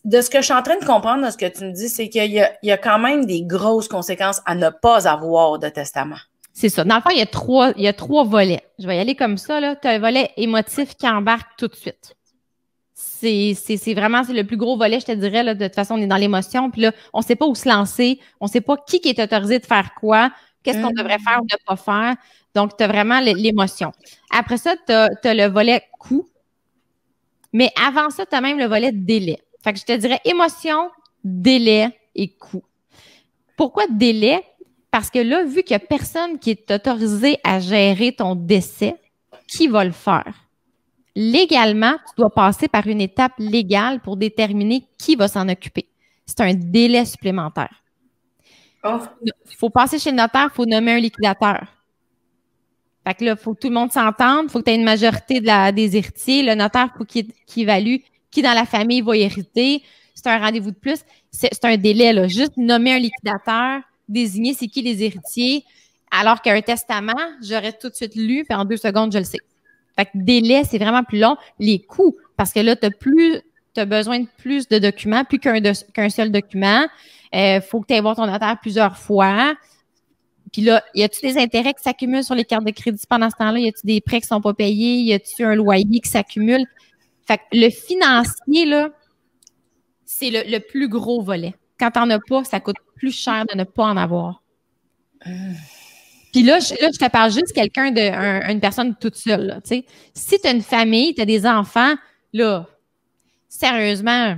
De ce que je suis en train de comprendre, de ce que tu me dis, c'est qu'il y, a quand même des grosses conséquences à ne pas avoir de testament. C'est ça. Dans le fond, il y a trois, il y a trois volets. Je vais y aller comme ça. Tu as un volet émotif qui embarque tout de suite. C'est vraiment le plus gros volet, je te dirais. Là, de toute façon, on est dans l'émotion. Puis là, on ne sait pas où se lancer. On ne sait pas qui, qui est autorisé de faire quoi. Qu'est-ce qu'on devrait mm. faire ou ne pas faire? Donc, tu as vraiment l'émotion. Après ça, tu as, le volet coût. Mais avant ça, tu as même le volet délai. Fait que je te dirais émotion, délai et coût. Pourquoi délai? Parce que là, vu qu'il n'y a personne qui est autorisé à gérer ton décès, qui va le faire? Légalement, tu dois passer par une étape légale pour déterminer qui va s'en occuper. C'est un délai supplémentaire. Il oh. faut passer chez le notaire, il faut nommer un liquidateur. Fait que là, faut que tout le monde s'entende, faut que tu aies une majorité de la, des héritiers. Le notaire, faut qu'il évalue qui dans la famille va hériter. C'est un rendez-vous de plus. C'est un délai, là. Juste nommer un liquidateur, désigner c'est qui les héritiers. Alors qu'un testament, j'aurais tout de suite lu, puis en deux secondes, je le sais. Fait que délai, c'est vraiment plus long. Les coûts, parce que là, tu n'as plus tu as besoin de plus de documents, plus qu'un seul document. Il euh, faut que tu ailles voir ton notaire plusieurs fois. Puis là, il y a-tu des intérêts qui s'accumulent sur les cartes de crédit pendant ce temps-là? Y a-tu des prêts qui sont pas payés? Y a-tu un loyer qui s'accumule? Fait que le financier, là, c'est le, plus gros volet. Quand t'en as pas, ça coûte plus cher de ne pas en avoir. Puis là, je, je te parle juste quelqu'un de, une personne toute seule, tu sais. Si as une famille, tu as des enfants, là, sérieusement,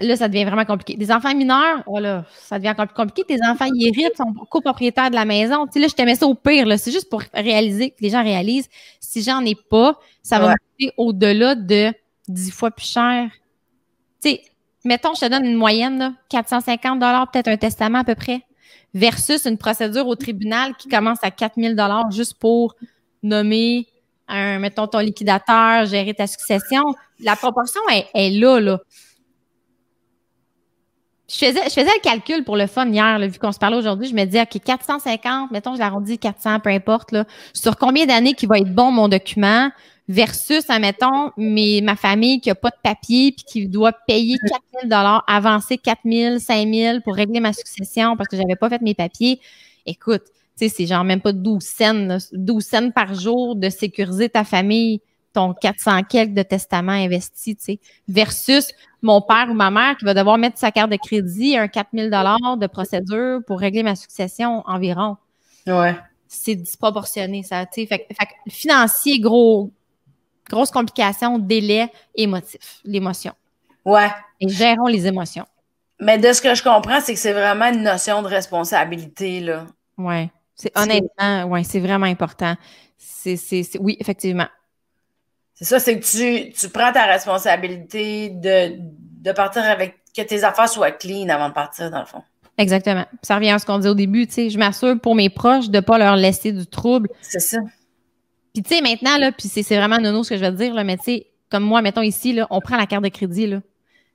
là, ça devient vraiment compliqué. Des enfants mineurs, oh ça devient encore plus compliqué. Tes enfants, ils héritent, sont copropriétaires de la maison. Tu sais, là, je te mets ça au pire. C'est juste pour réaliser que les gens réalisent, si j'en ai pas, ça va monter au-delà de 10 fois plus cher. Tu sais, mettons, je te donne une moyenne, là, 450 peut-être un testament à peu près, versus une procédure au tribunal qui commence à 4000 juste pour nommer un, mettons, ton liquidateur, gérer ta succession. La proportion est, là, là. Je faisais, je faisais, le calcul pour le fun hier, vu qu'on se parlait aujourd'hui. Je me disais, OK, 450, mettons, je l'arrondis 400, peu importe, là, sur combien d'années qui va être bon mon document versus, mettons mes, ma famille qui n'a pas de papier puis qui doit payer 4 000 avancer 4 000, 5 000 pour régler ma succession parce que j'avais pas fait mes papiers. Écoute, sais, c'est genre même pas douze cents, douze cents par jour de sécuriser ta famille, ton 400 quelques de testament investi, tu sais, versus mon père ou ma mère qui va devoir mettre sa carte de crédit, un 4000 dollars de procédure pour régler ma succession environ. Ouais. C'est disproportionné, ça, tu sais. Fait, fait, financier, gros, grosse complication, délai, émotif, l'émotion. Ouais. Et gérons les émotions. Mais de ce que je comprends, c'est que c'est vraiment une notion de responsabilité, là. Ouais. C'est honnêtement, oui, c'est vraiment important. C'est, oui, effectivement. C'est ça, c'est que tu, prends ta responsabilité de, partir avec que tes affaires soient clean avant de partir, dans le fond. Exactement. Ça revient à ce qu'on dit au début, tu sais, je m'assure pour mes proches de ne pas leur laisser du trouble. C'est ça. Puis tu sais, maintenant, là, puis c'est vraiment nono ce que je vais te dire, là, mais tu sais, comme moi, mettons ici, là, on prend la carte de crédit, là.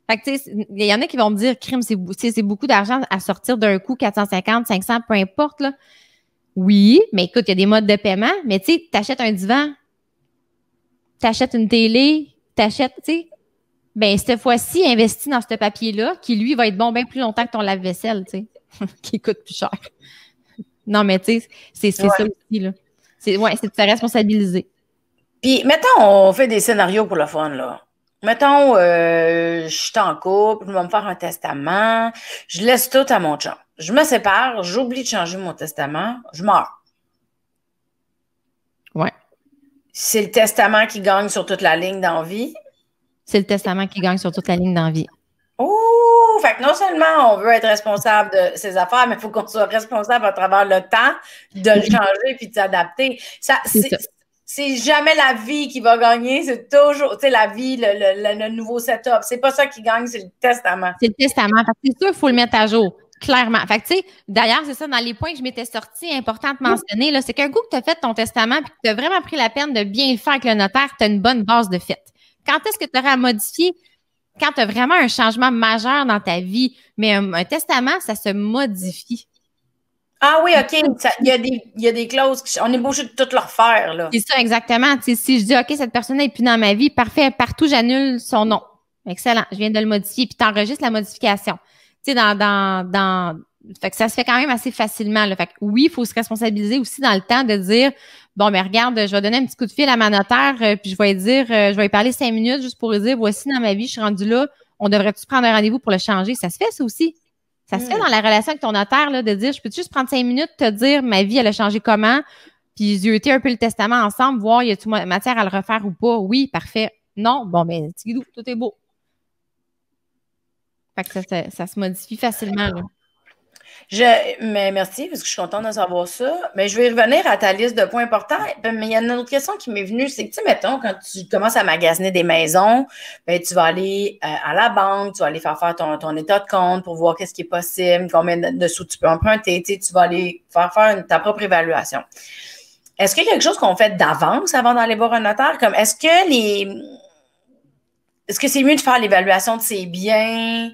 Fait que, tu sais, il y en a qui vont me dire, crime, c'est beaucoup d'argent à sortir d'un coup, 450, 500, peu importe, là. Oui, mais écoute, il y a des modes de paiement, mais tu sais, tu achètes un divan, tu achètes une télé, tu achètes, tu sais, ben cette fois-ci, investis dans ce papier-là qui, lui, va être bon bien plus longtemps que ton lave-vaisselle, tu sais, qui coûte plus cher. non, mais tu sais, c'est ça aussi, là. C'est ouais, de te responsabiliser. Puis, mettons, on fait des scénarios pour le fun, là. Mettons, euh, je suis en couple, je vais me faire un testament, je laisse tout à mon champ je me sépare, j'oublie de changer mon testament, je meurs. Ouais. C'est le testament qui gagne sur toute la ligne d'envie. C'est le testament qui gagne sur toute la ligne d'envie. Ouh! Fait que non seulement on veut être responsable de ses affaires, mais il faut qu'on soit responsable à travers le temps de le changer puis de s'adapter. Ça, c'est jamais la vie qui va gagner, c'est toujours, tu sais, la vie, le, nouveau setup. C'est pas ça qui gagne, c'est le testament. C'est le testament. Parce que c'est sûr, il faut le mettre à jour. Clairement. Fait tu sais, d'ailleurs, c'est ça, dans les points que je m'étais sorti, important de mentionner, là, c'est qu'un goût que tu as fait ton testament puis que tu as vraiment pris la peine de bien faire avec le notaire, tu as une bonne base de fait. Quand est-ce que tu auras à modifier? Quand tu as vraiment un changement majeur dans ta vie, mais un, testament, ça se modifie. Ah oui, OK. Il y, a des, clauses. On est obligé de toutes leur faire. là. C'est ça, exactement. si je dis, OK, cette personne n'est plus dans ma vie, parfait, partout, j'annule son nom. Excellent. Je viens de le modifier. Puis tu enregistres la modification sais, dans, dans, fait que ça se fait quand même assez facilement. le Fait que oui, il faut se responsabiliser aussi dans le temps de dire Bon, mais ben, regarde, je vais donner un petit coup de fil à ma notaire, euh, puis je vais lui dire, euh, je vais lui parler cinq minutes juste pour lui dire Voici dans ma vie, je suis rendu là, on devrait-tu prendre un rendez-vous pour le changer? Ça se fait, ça aussi. Ça se fait mm. dans la relation avec ton notaire, là, de dire Je peux juste prendre cinq minutes, te dire ma vie, elle a changé comment, puis J'ai été un peu le testament ensemble, voir il y a-tu matière à le refaire ou pas. Oui, parfait. Non, bon, mais ben, tout est beau ça, se modifie facilement. merci, parce que je suis contente de savoir ça. Mais je vais revenir à ta liste de points importants. Mais il y a une autre question qui m'est venue, c'est que, tu sais, mettons, quand tu commences à magasiner des maisons, ben, tu vas aller euh, à la banque, tu vas aller faire faire ton, état de compte pour voir qu'est-ce qui est possible, combien de, sous tu peux emprunter, tu, tu vas aller faire faire ta propre évaluation. Est-ce qu'il y a quelque chose qu'on fait d'avance avant d'aller voir un notaire? Comme, est-ce que les... Est-ce que c'est mieux de faire l'évaluation de ses biens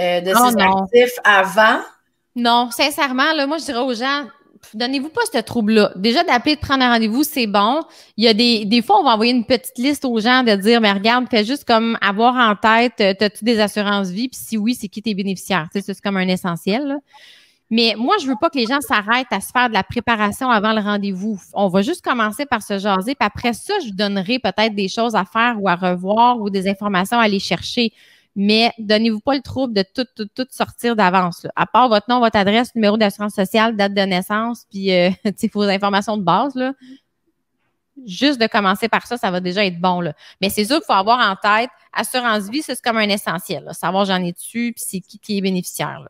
euh, de oh, avant? Non, sincèrement, là, moi, je dirais aux gens, donnez-vous pas ce trouble-là. Déjà, d'appeler, de prendre un rendez-vous, c'est bon. Il y a des, des fois, on va envoyer une petite liste aux gens de dire, mais regarde, fais juste comme avoir en tête, euh, t'as-tu des assurances-vie? Puis si oui, c'est qui tes bénéficiaires? Tu c'est comme un essentiel, Mais moi, je veux pas que les gens s'arrêtent à se faire de la préparation avant le rendez-vous. On va juste commencer par se jaser, puis après ça, je donnerai peut-être des choses à faire ou à revoir ou des informations à aller chercher mais donnez-vous pas le trouble de tout, tout, sortir d'avance. À part votre nom, votre adresse, numéro d'assurance sociale, date de naissance, puis euh, vos informations de base, là, juste de commencer par ça, ça va déjà être bon. Là. Mais c'est sûr qu'il faut avoir en tête, assurance vie, c'est comme un essentiel. Savoir j'en ai dessus, puis c'est qui qui est bénéficiaire.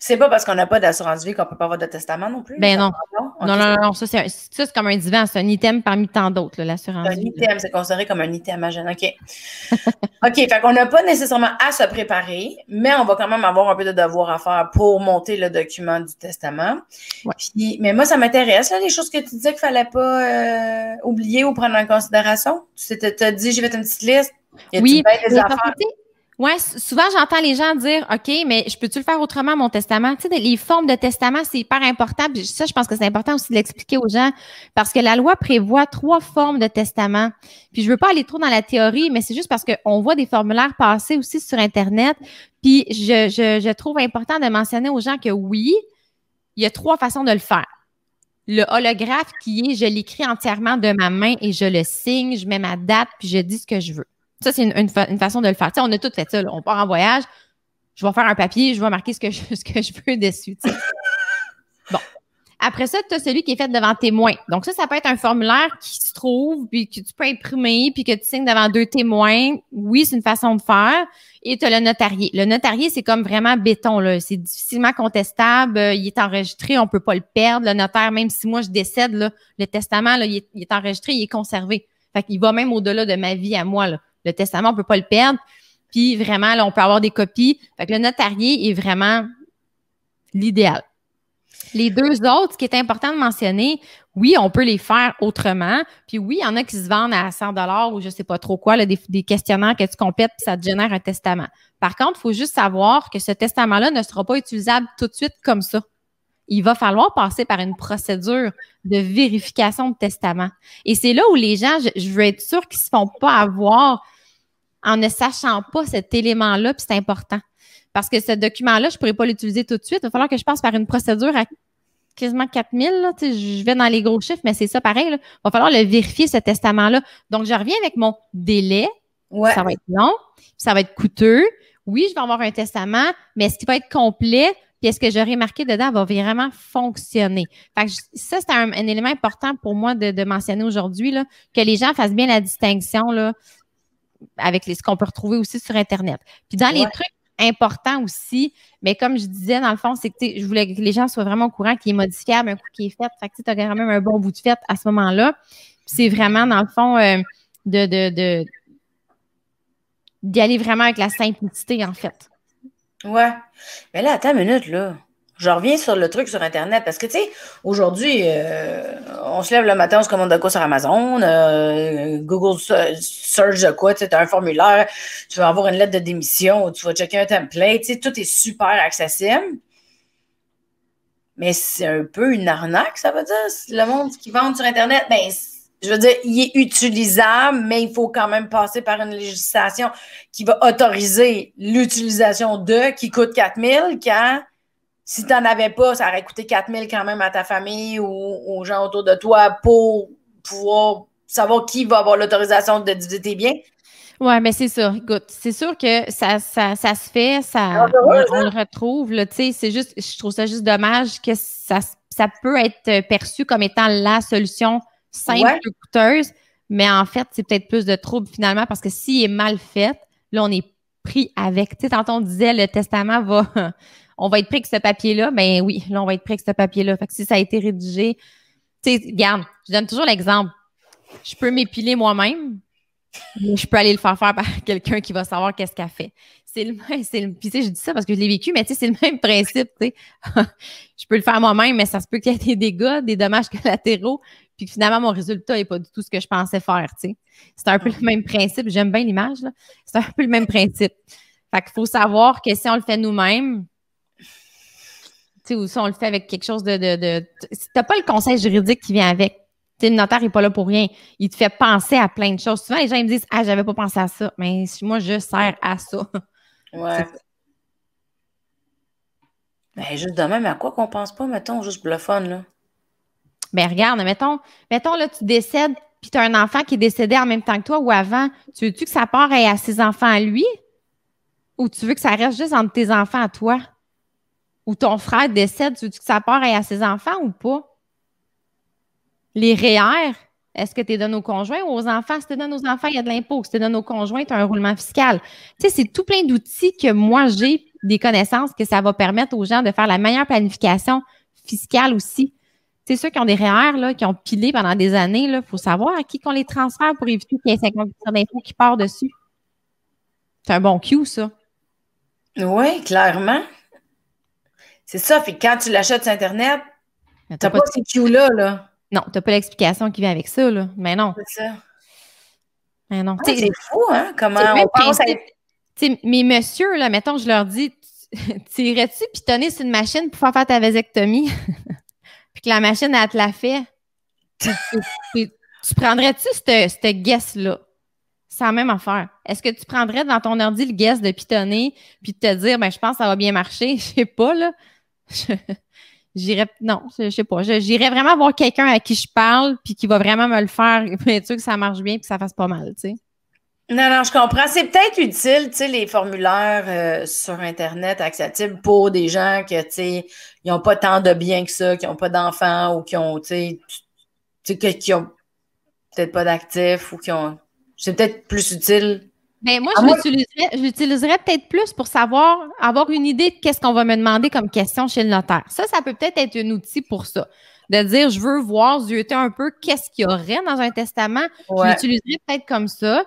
C'est pas parce qu'on n'a pas d'assurance vie qu'on peut pas avoir de testament non plus. Ben non. Non, non. non, Ça, c'est, c'est comme un divan. C'est un item parmi tant d'autres, l'assurance vie. Un item, c'est considéré comme un item à jeune. OK. OK. Fait qu'on n'a pas nécessairement à se préparer, mais on va quand même avoir un peu de devoir à faire pour monter le document du testament. Puis, mais moi, ça m'intéresse, là, les choses que tu disais qu'il fallait pas euh, oublier ou prendre en considération. Tu t'es, dit, j'ai fait une petite liste. Y a oui, des affaires? Ouais, souvent j'entends les gens dire OK, mais je peux-tu le faire autrement mon testament Tu sais les formes de testament, c'est hyper important, ça je pense que c'est important aussi de l'expliquer aux gens parce que la loi prévoit trois formes de testament. Puis je veux pas aller trop dans la théorie, mais c'est juste parce qu'on voit des formulaires passer aussi sur internet, puis je, je, je trouve important de mentionner aux gens que oui, il y a trois façons de le faire le holographe qui est je l'écris entièrement de ma main et je le signe, je mets ma date puis je dis ce que je veux. Ça, c'est une, une, façon de le faire. on a tout fait ça. Là. On part en voyage, je vais faire un papier, je vais marquer ce que je, ce que je veux dessus. bon. Après ça, tu as celui qui est fait devant témoins Donc, ça, ça peut être un formulaire qui se trouve, puis que tu peux imprimer, puis que tu signes devant deux témoins. Oui, c'est une façon de faire. Et tu as le notarié. Le notarié, c'est comme vraiment béton. C'est difficilement contestable. Il est enregistré, on peut pas le perdre. Le notaire, même si moi je décède, là, le testament, là, il, est, il, est, enregistré, il est conservé. Fait qu'il va même au-delà de ma vie à moi. Là le testament, on peut pas le perdre. Puis vraiment, là, on peut avoir des copies. Fait que le notarié est vraiment l'idéal. Les deux autres, ce qui est important de mentionner, oui, on peut les faire autrement. Puis oui, il y en a qui se vendent à 100 dollars ou je sais pas trop quoi, des, questionnaires que tu complètes puis ça te génère un testament. Par contre, il faut juste savoir que ce testament-là ne sera pas utilisable tout de suite comme ça. Il va falloir passer par une procédure de vérification de testament. Et c'est là où les gens, je, veux être sûr qu'ils ne se font pas avoir en ne sachant pas cet élément-là, puis c'est important. Parce que ce document-là, je ne pourrais pas l'utiliser tout de suite. Il va falloir que je passe par une procédure à quasiment 4000. Là. Je vais dans les gros chiffres, mais c'est ça pareil. Il va falloir le vérifier, ce testament-là. Donc, je reviens avec mon délai. Ça va être long, ça va être coûteux. Oui, je vais avoir un testament, mais est-ce qu'il va être complet? Puis est-ce que j'aurai marqué dedans va vraiment fonctionner? ça, c'est un, élément important pour moi de, de mentionner aujourd'hui, que les gens fassent bien la distinction là, avec ce qu'on peut retrouver aussi sur Internet. Puis dans les trucs importants aussi, mais comme je disais, dans le fond, c'est que je voulais que les gens soient vraiment au courant qu'il est modifiable, un coup qui est fait. Fait que tu as quand même un bon bout de fête à ce moment-là. C'est vraiment, dans le fond, euh, de, de, d'y aller vraiment avec la simplicité, en fait. Ouais. Mais là, attends une minute, là. Je reviens sur le truc sur Internet parce que, tu sais, aujourd'hui, euh, on se lève le matin, on se commande de quoi sur Amazon, euh, Google search de quoi, tu as un formulaire, tu vas avoir une lettre de démission, tu vas checker un template, tu sais, tout est super accessible. Mais c'est un peu une arnaque, ça veut dire. Le monde qui vend sur Internet, ben, je veux dire, il est utilisable, mais il faut quand même passer par une législation qui va autoriser l'utilisation de, qui coûte 4000 quand si tu n'en avais pas, ça aurait coûté 4000 quand même à ta famille ou aux gens autour de toi pour pouvoir savoir qui va avoir l'autorisation de diviser tes biens. Oui, mais c'est sûr. Écoute, c'est sûr que ça, ça, se fait, ça, ah, ben on, hein. le retrouve. C'est juste, je trouve ça juste dommage que ça, ça peut être perçu comme étant la solution simple et coûteuse, mais en fait, c'est peut-être plus de trouble finalement parce que s'il est mal fait, là, on est pris avec. Tu sais, tantôt, on disait le testament va, on va être prêt avec ce papier-là, ben oui, là, on va être prêt avec ce papier-là. Fait que si ça a été rédigé, tu sais, regarde, je donne toujours l'exemple. Je peux m'épiler moi-même, mais je peux aller le faire faire par quelqu'un qui va savoir qu'est-ce qu'elle fait. C'est le c'est le, puis tu sais, je dis ça parce que je l'ai vécu, mais tu sais, c'est le même principe, tu sais. je peux le faire moi-même, mais ça se peut qu'il y ait des dégâts, des dommages collatéraux, puis finalement, mon résultat n'est pas du tout ce que je pensais faire, tu C'est un peu le même principe. J'aime bien l'image, là. C'est un peu le même principe. Fait qu'il faut savoir que si on le fait nous-mêmes, ou si on le fait avec quelque chose de. de, de t'as pas le conseil juridique qui vient avec. sais, le notaire n'est pas là pour rien. Il te fait penser à plein de choses. Souvent, les gens me disent Ah, j'avais pas pensé à ça. Mais moi, je sers à ça. Ouais. Ben, juste de même, à quoi qu'on pense pas, mettons, juste bluffonne. là? Ben, regarde, mettons, mettons, là, tu décèdes, puis tu as un enfant qui est décédé en même temps que toi ou avant. Tu veux-tu que ça part à ses enfants à lui? Ou tu veux que ça reste juste entre tes enfants à toi? ou ton frère décède, tu veux que ça part à ses enfants ou pas? Les REER, e est-ce que tu les donnes aux conjoints ou aux enfants? Si tu donnes aux enfants, il y a de l'impôt. Si tu donnes aux conjoints, tu as un roulement fiscal. Tu sais, c'est tout plein d'outils que moi, j'ai des connaissances que ça va permettre aux gens de faire la meilleure planification fiscale aussi. C'est ceux qui ont des REER, e là, qui ont pilé pendant des années, il faut savoir à qui qu'on les transfère pour éviter qu'il y ait 50 d'impôts qui part dessus. C'est un bon cue, ça. Oui, clairement. C'est ça. puis quand tu l'achètes sur Internet, t'as pas, ces cues-là, là. Non, t'as pas l'explication qui vient avec ça, là. Mais non. C'est Mais non. Ah, c'est fou, hein, comment on pense à... Mes messieurs, là, mettons, je leur dis, irais tu pitonner sur une machine pour faire ta vasectomie? puis que la machine, elle te la fait. tu, prendrais-tu cette guess-là? sans même même faire? Est-ce que tu prendrais dans ton ordi le guess de pitonner puis de te dire, ben, je pense que ça va bien marcher? Je sais pas, là j'irais non, je sais pas, j'irais vraiment voir quelqu'un à qui je parle puis qui va vraiment me le faire pour être sûr que ça marche bien puis que ça fasse pas mal, tu sais. Non, non, je comprends. C'est peut-être utile, tu sais, les formulaires euh, sur Internet acceptables pour des gens qui tu sais, ils n'ont pas tant de bien que ça, qui n'ont pas d'enfants ou qui ont, tu sais, qui ont peut-être pas d'actifs ou qui ont... C'est peut-être plus utile mais moi, ah, je l'utiliserais, peut-être plus pour savoir, avoir une idée de qu'est-ce qu'on va me demander comme question chez le notaire. Ça, ça peut peut-être être un outil pour ça. De dire, je veux voir, zioter un peu qu'est-ce qu'il y aurait dans un testament. Je l'utiliserais peut-être comme ça.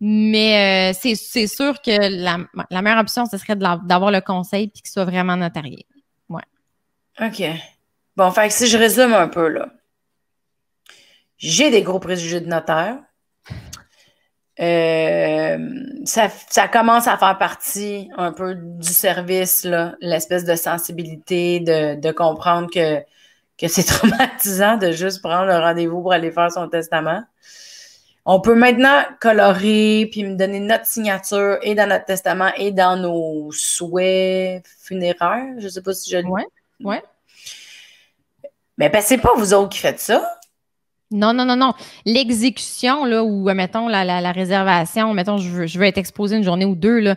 Mais euh, c'est, sûr que la, meilleure option, ce serait d'avoir le conseil puis qu'il soit vraiment notarié. Ouais. OK. Bon, fait que si je résume un peu, là. J'ai des gros préjugés de notaire euh, ça, commence à faire partie un peu du service, l'espèce de sensibilité, de, comprendre que, que c'est traumatisant de juste prendre le rendez-vous pour aller faire son testament. On peut maintenant colorer puis me donner notre signature et dans notre testament et dans nos souhaits funéraires. Je sais pas si je ouais ouais. Mais ben c'est pas vous autres qui faites ça. Non, non, non, non. L'exécution, là, ou, mettons, la, réservation, mettons, je veux, être exposé une journée ou deux, là.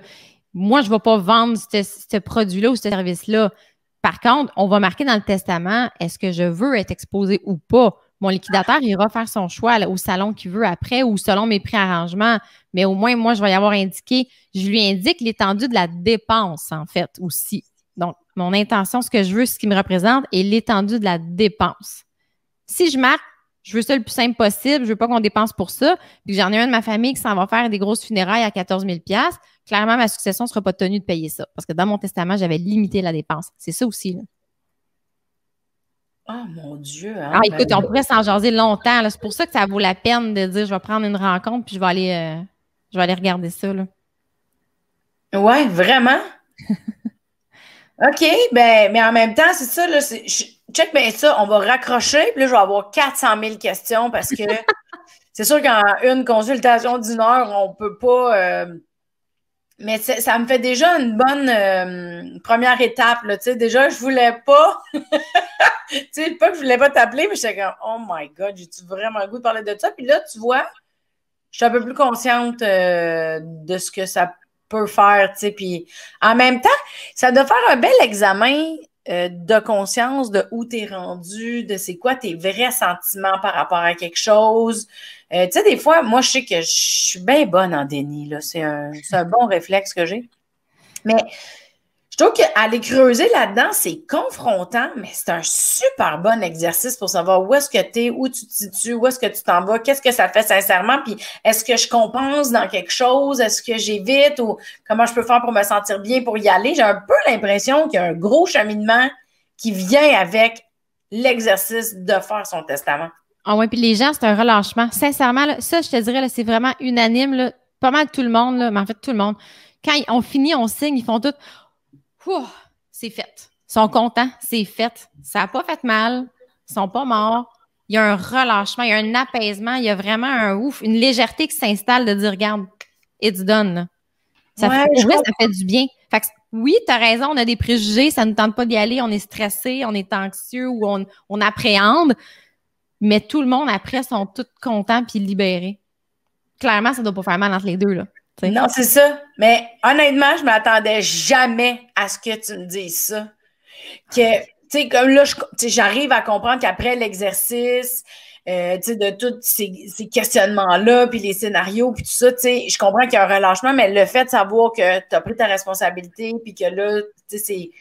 Moi, je ne vais pas vendre ce produit-là ou ce service-là. Par contre, on va marquer dans le testament est-ce que je veux être exposé ou pas. Mon liquidateur ira faire son choix au salon qu'il veut après ou selon mes préarrangements. Mais au moins, moi, je vais y avoir indiqué, je lui indique l'étendue de la dépense, en fait, aussi. Donc, mon intention, ce que je veux, ce qui me représente, est l'étendue de la dépense. Si je marque je veux ça le plus simple possible, je veux pas qu'on dépense pour ça. Puis j'en ai un de ma famille qui s'en va faire des grosses funérailles à 14 000 Clairement, ma succession ne sera pas tenue de payer ça. Parce que dans mon testament, j'avais limité la dépense. C'est ça aussi. oh, mon Dieu. Hein, ah, écoute, ben, on pourrait s'en jaser longtemps. C'est pour ça que ça vaut la peine de dire je vais prendre une rencontre puis je vais aller, euh, je vais aller regarder ça. Là. Ouais, vraiment? OK, ben, mais en même temps, c'est ça, là, check bien ça, on va raccrocher, puis là, je vais avoir 400 000 questions parce que c'est sûr qu'en une consultation d'une heure, on ne peut pas. Euh, mais ça me fait déjà une bonne euh, première étape. Là, déjà, je voulais pas. tu sais, pas que je voulais pas t'appeler, mais j'étais comme Oh my God, j'ai-tu vraiment le goût de parler de ça? Puis là, tu vois, je suis un peu plus consciente euh, de ce que ça peut faire. Puis en même temps, ça doit faire un bel examen euh, de conscience de où tu rendu, de c'est quoi tes vrais sentiments par rapport à quelque chose. Euh, tu sais, des fois, moi, je sais que je suis bien bonne en déni. C'est un, un bon réflexe que j'ai. Mais je trouve qu'aller creuser là-dedans, c'est confrontant, mais c'est un super bon exercice pour savoir où est-ce que tu es, où tu te situes, où est-ce que tu t'en vas, qu'est-ce que ça fait sincèrement, puis est-ce que je compense dans quelque chose, est-ce que j'évite ou comment je peux faire pour me sentir bien pour y aller. J'ai un peu l'impression qu'il y a un gros cheminement qui vient avec l'exercice de faire son testament. Ah oui, puis les gens, c'est un relâchement. Sincèrement, ça, je te dirais, c'est vraiment unanime. pas mal tout le monde, là, mais en fait, tout le monde. Quand on finit, on signe, ils font tout c'est fait. Ils sont contents, c'est fait. Ça n'a pas fait mal, ils sont pas morts. Il y a un relâchement, il y a un apaisement, il y a vraiment un ouf, une légèreté qui s'installe de dire, regarde, it's done. Ça, fait, ça fait du bien. oui, tu as raison, on a des préjugés, ça ne tente pas d'y aller, on est stressé, on est anxieux ou on, appréhende, mais tout le monde après sont tous contents puis libérés. Clairement, ça ne doit pas faire mal entre les deux. Là. Non, c'est ça. Mais honnêtement, je ne m'attendais jamais à ce que tu me dises ça. Que, ah. tu sais, comme là, j'arrive à comprendre qu'après l'exercice, euh, tu sais, de tous ces, questionnements-là, puis les scénarios, puis tout ça, tu sais, je comprends qu'il y a un relâchement, mais le fait de savoir que tu as pris ta responsabilité, puis que là, tu sais,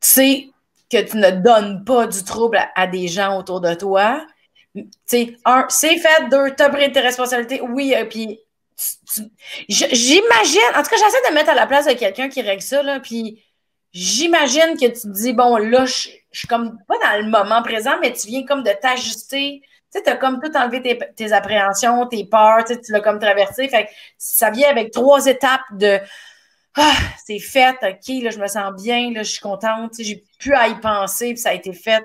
c'est que tu ne donnes pas du trouble à, des gens autour de toi. Tu sais, un, c'est fait, deux, tu as pris tes responsabilités, oui, et euh, puis J'imagine, en tout cas, j'essaie de mettre à la place de quelqu'un qui règle ça, là, puis j'imagine que tu te dis, bon, là, je suis comme pas dans le moment présent, mais tu viens comme de t'ajuster. Tu sais, comme tout enlevé tes, appréhensions, tes peurs, tu l'as comme traversé. ça vient avec trois étapes de ah, c'est fait, ok, là, je me sens bien, là, je suis contente, j'ai pu à y penser, puis ça a été fait.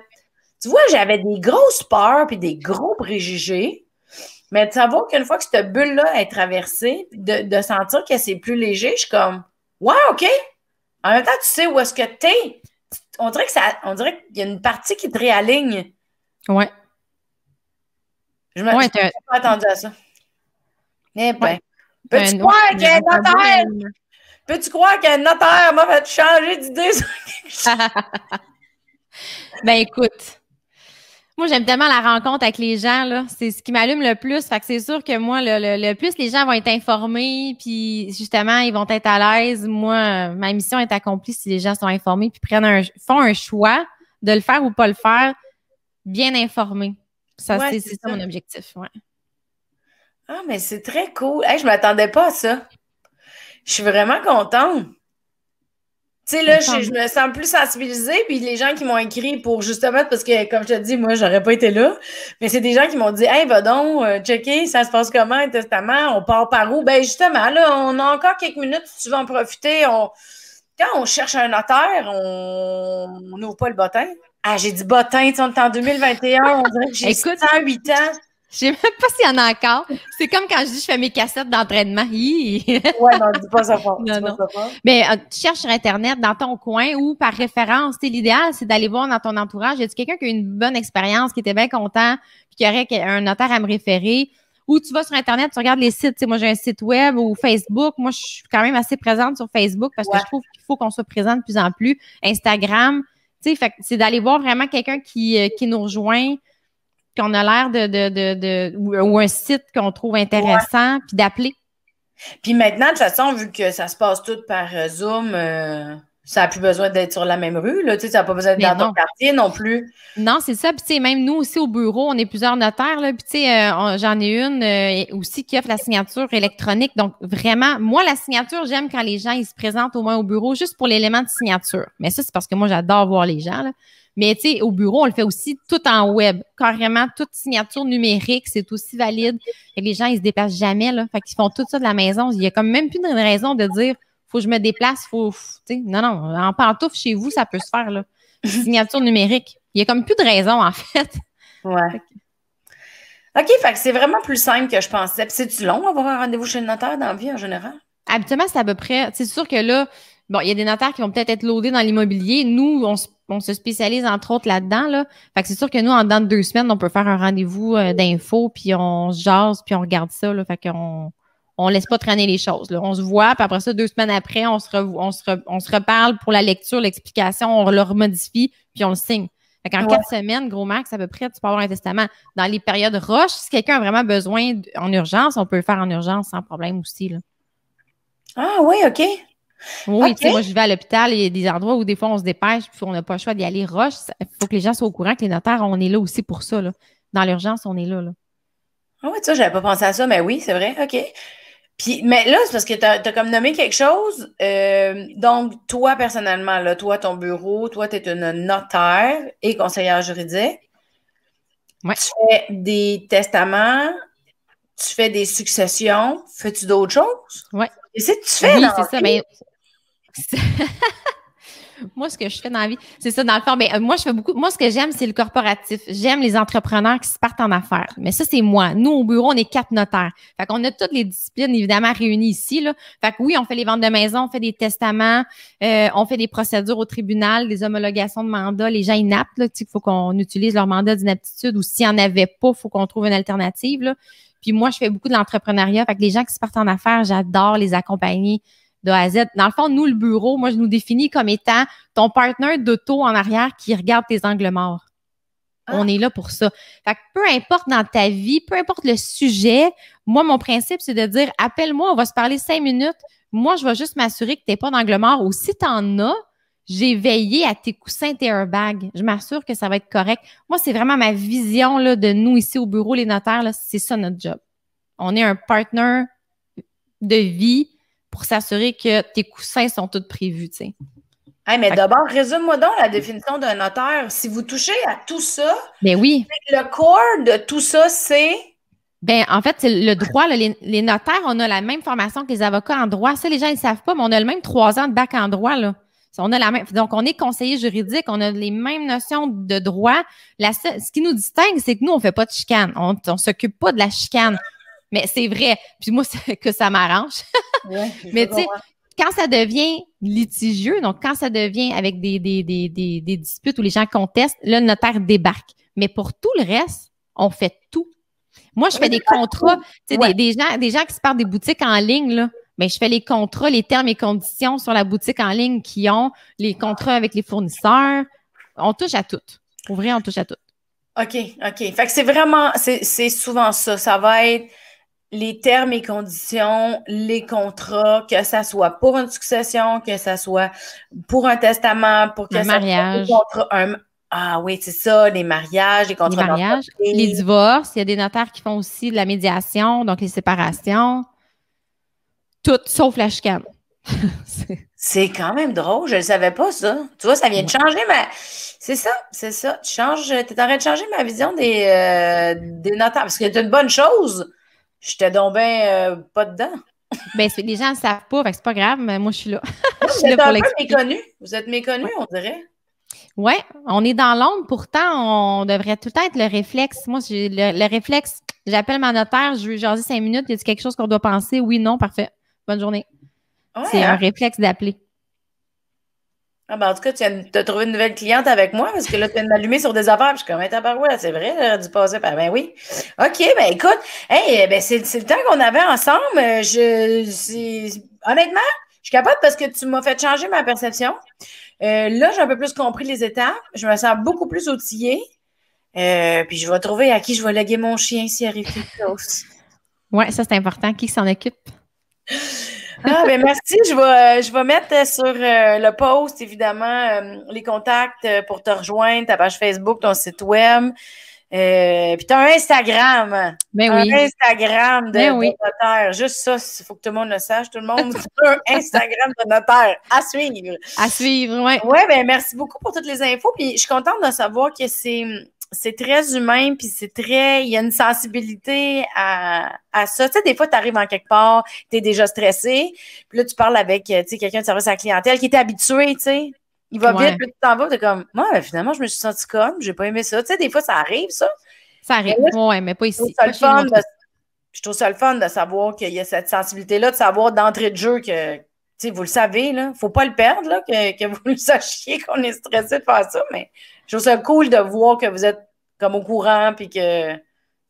Tu vois, j'avais des grosses peurs puis des gros préjugés mais ça vaut qu'une fois que cette bulle-là est traversée, de, sentir que c'est plus léger, je suis comme, ouais, OK. En même temps, tu sais où est-ce que t'es. On dirait que ça, on dirait qu'il y a une partie qui te réaligne. Ouais. Je me suis pas attendu à ça. Mais eh ben, peux-tu ben, croire qu'un notaire? Peux-tu croire qu'un notaire m'a fait changer d'idée sur quelque chose? ben écoute, moi, j'aime tellement la rencontre avec les gens, là. C'est ce qui m'allume le plus. Fait que c'est sûr que moi, le, plus les gens vont être informés, puis justement, ils vont être à l'aise. Moi, ma mission est accomplie si les gens sont informés, puis prennent un, font un choix de le faire ou pas le faire, bien informés. Ça, c'est, mon objectif, ouais. Ah, mais c'est très cool. Je je m'attendais pas à ça. Je suis vraiment contente. Tu sais, là, je, me sens plus sensibilisée. Puis les gens qui m'ont écrit pour justement, parce que comme je te dis, moi, j'aurais pas été là. Mais c'est des gens qui m'ont dit Hey, va donc, euh, checker, ça se passe comment, testament, on part par où? Ben justement, là, on a encore quelques minutes, tu vas en profiter. Quand on cherche un notaire, on n'ouvre pas le bottin. Ah, j'ai dit bottin, tu on est en 2021, on dirait que j'ai 108 ans. Je sais même pas s'il y en a encore. C'est comme quand je dis je fais mes cassettes d'entraînement. Oui, non, dis pas ça Mais euh, tu cherches sur Internet, dans ton coin ou par référence. L'idéal, c'est d'aller voir dans ton entourage. Y a quelqu'un qui a une bonne expérience, qui était bien content, puis qui aurait un notaire à me référer? Ou tu vas sur Internet, tu regardes les sites. moi, j'ai un site web ou Facebook. Moi, je suis quand même assez présente sur Facebook parce que je trouve qu'il faut qu'on soit présent de plus en plus. Instagram. C'est d'aller voir vraiment quelqu'un qui, euh, qui nous rejoint qu'on a l'air de, de, de, ou, un site qu'on trouve intéressant, puis d'appeler. Puis maintenant, de toute façon, vu que ça se passe tout par euh, Zoom, euh, ça n'a plus besoin d'être sur la même rue, là, tu sais, ça n'a pas besoin d'être dans ton quartier non plus. Non, c'est ça. Puis, tu sais, même nous aussi au bureau, on est plusieurs notaires, là. Puis, euh, j'en ai une euh, aussi qui offre la signature électronique. Donc, vraiment, moi, la signature, j'aime quand les gens, ils se présentent au moins au bureau juste pour l'élément de signature. Mais ça, c'est parce que moi, j'adore voir les gens, Mais, tu sais, au bureau, on le fait aussi tout en web. Carrément, toute signature numérique, c'est aussi valide. Et les gens, ils se dépassent jamais, là. Fait qu'ils font tout ça de la maison. Il n'y a comme même plus de raison de dire, faut que je me déplace, faut. Non, non, en pantoufle chez vous, ça peut se faire. Là. Signature numérique. Il n'y a comme plus de raison, en fait. Ouais. OK, c'est vraiment plus simple que je pensais. c'est-tu long avoir un rendez-vous chez le notaire dans la vie en général? Habituellement, c'est à peu près. C'est sûr que là, bon, il y a des notaires qui vont peut-être être loadés dans l'immobilier. Nous, on, se spécialise entre autres là-dedans. Là. Fait que c'est sûr que nous, en dedans de deux semaines, on peut faire un rendez-vous euh, d'info, puis on jase, puis on regarde ça. Là. Fait qu'on on laisse pas traîner les choses. On se voit, puis après ça, deux semaines après, on se, on, se reparle pour la lecture, l'explication, on le remodifie, puis on le signe. en quatre semaines, gros max, à peu près, tu peux avoir un testament. Dans les périodes roches, si quelqu'un a vraiment besoin en urgence, on peut le faire en urgence sans problème aussi. Ah oui, OK. Oui, tu sais, moi, je vais à l'hôpital, il y a des endroits où des fois on se dépêche, puis on n'a pas le choix d'y aller roche. Il faut que les gens soient au courant que les notaires, on est là aussi pour ça. Dans l'urgence, on est là. là. Ah oui, ça, j'avais pas pensé à ça, mais oui, c'est vrai. OK mais là, c'est parce que tu as, comme nommé quelque chose. Euh, donc, toi, personnellement, là, toi, ton bureau, toi, tu es une notaire et conseillère juridique. Ouais. Tu fais des testaments, tu fais des successions, fais-tu d'autres choses? Oui. Et c'est tu fais oui, c'est ça. Mais... Ben, Moi, ce que je fais dans la vie, c'est ça, dans le fond. Mais euh, moi, je fais beaucoup. Moi, ce que j'aime, c'est le corporatif. J'aime les entrepreneurs qui se partent en affaires. Mais ça, c'est moi. Nous, au bureau, on est quatre notaires. Fait qu'on a toutes les disciplines, évidemment, réunies ici. Là. Fait que oui, on fait les ventes de maison, on fait des testaments, euh, on fait des procédures au tribunal, des homologations de mandats. Les gens inaptes, là, il faut qu'on utilise leur mandat d'inaptitude ou s'il n'y en avait pas, faut qu'on trouve une alternative. Là. Puis moi, je fais beaucoup de l'entrepreneuriat. Fait que les gens qui se partent en affaires, j'adore les accompagner de A à Z. Dans le fond, nous, le bureau, moi, je nous définis comme étant ton partenaire d'auto en arrière qui regarde tes angles morts. Ah. On est là pour ça. Fait que peu importe dans ta vie, peu importe le sujet, moi, mon principe, c'est de dire appelle-moi, on va se parler cinq minutes. Moi, je vais juste m'assurer que tu n'es pas d'angle mort ou si tu en as, j'ai veillé à tes coussins, tes airbags. Je m'assure que ça va être correct. Moi, c'est vraiment ma vision là, de nous ici au bureau, les notaires. C'est ça notre job. On est un partner de vie pour s'assurer que tes coussins sont tous prévus, tu sais. mais d'abord, résume-moi donc la définition d'un notaire. Si vous touchez à tout ça, mais ben oui. le corps de tout ça, c'est. Ben, en fait, c'est le droit, les, notaires, on a la même formation que les avocats en droit. Ça, les gens, ils ne savent pas, mais on a le même trois ans de bac en droit. Là. On a la même, donc, on est conseiller juridique, on a les mêmes notions de droit. La, ce qui nous distingue, c'est que nous, on ne fait pas de chicane. On ne s'occupe pas de la chicane. Mais c'est vrai. Puis moi, que ça m'arrange. Mais tu sais, quand ça devient litigieux, donc quand ça devient avec des, des, disputes où les gens contestent, le notaire débarque. Mais pour tout le reste, on fait tout. Moi, je fais des contrats, tu sais, des, gens, des qui se parlent des boutiques en ligne, là. Mais ben, je fais les contrats, les termes et conditions sur la boutique en ligne qui ont, les contrats avec les fournisseurs. On touche à tout. Pour vrai, on touche à tout. OK, OK. Fait que c'est vraiment, c'est souvent ça. Ça va être les termes et conditions, les contrats, que ça soit pour une succession, que ça soit pour un testament, pour que un mariage. ah oui, c'est ça, les mariages, les contrats. Les mariage, les divorces. Il y a des notaires qui font aussi de la médiation, donc les séparations. Tout, sauf la chicane. c'est quand même drôle, je ne savais pas ça. Tu vois, ça vient de changer mais C'est ça, c'est ça. Tu changes, es en train de changer ma vision des, euh, des notaires. Parce que c'est une bonne chose. J'étais donc bien euh, pas dedans. ben, les gens ne savent pas, c'est pas grave, mais moi, je suis là. vous êtes Vous êtes on dirait. Oui, on est dans l'ombre, pourtant, on devrait tout le temps être le réflexe. Moi, le, réflexe, j'appelle mon notaire, je lui cinq minutes, il y a quelque chose qu'on doit penser? Oui, non, parfait. Bonne journée. c'est un hein. réflexe d'appeler. Ah, ben, en tout cas, tu as trouvé une nouvelle cliente avec moi parce que là, tu viens de m'allumer sur des affaires. je suis comme, tabarouette, c'est vrai, j'aurais dû passer ben, ben oui. OK, ben écoute, eh, ben, c'est le temps qu'on avait ensemble. Euh, je, honnêtement, je suis capable parce que tu m'as fait changer ma perception. Euh, là, j'ai un peu plus compris les étapes. Je me sens beaucoup plus outillée. Euh, puis je vais trouver à qui je vais léguer mon chien s'il arrive quelque chose. Oui, ça, c'est important. Qui s'en occupe? Ah, ben merci. Je vais, euh, je vais mettre euh, sur euh, le post, évidemment, les contacts pour te rejoindre, ta page Facebook, ton site web. puis tu as un Instagram. Mais ben oui. Un Instagram de, ben notaire. Juste ça, il faut que tout le monde le sache. Tout le monde un Instagram de notaire. À suivre. À suivre, oui. Oui, ben merci beaucoup pour toutes les infos. Puis je suis contente de savoir que c'est c'est très humain, puis c'est très. Il y a une sensibilité à, à ça. Tu sais, des fois, tu arrives en quelque part, tu es déjà stressé, puis là, tu parles avec euh, tu sais, quelqu'un de service à clientèle qui est habitué, tu sais. Il va bien vite, puis tu t'en vas, es comme, moi, finalement, je me suis sentie comme, j'ai pas aimé ça. Tu sais, des fois, ça arrive, ça. Ça arrive, mais mais pas ici. je trouve ça le fun de savoir qu'il y a cette sensibilité-là, de savoir d'entrée de jeu que vous le savez, là, faut pas le perdre, que, vous le sachiez qu'on est stressé de faire ça, mais je trouve ça cool de voir que vous êtes comme au courant, puis que.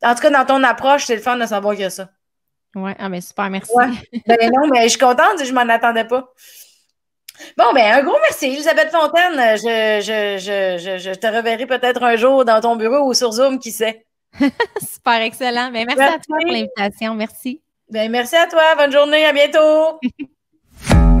En tout cas, dans ton approche, c'est le fun de savoir que ça. Oui, ah ben, super, merci. Ben, non, mais je suis contente, je m'en attendais pas. Bon, ben un gros merci, Elisabeth Fontaine. Je, te reverrai peut-être un jour dans ton bureau ou sur Zoom, qui sait. super excellent. Ben, merci, merci à toi pour l'invitation. Merci. Ben, merci à toi. Bonne journée. À bientôt. thank you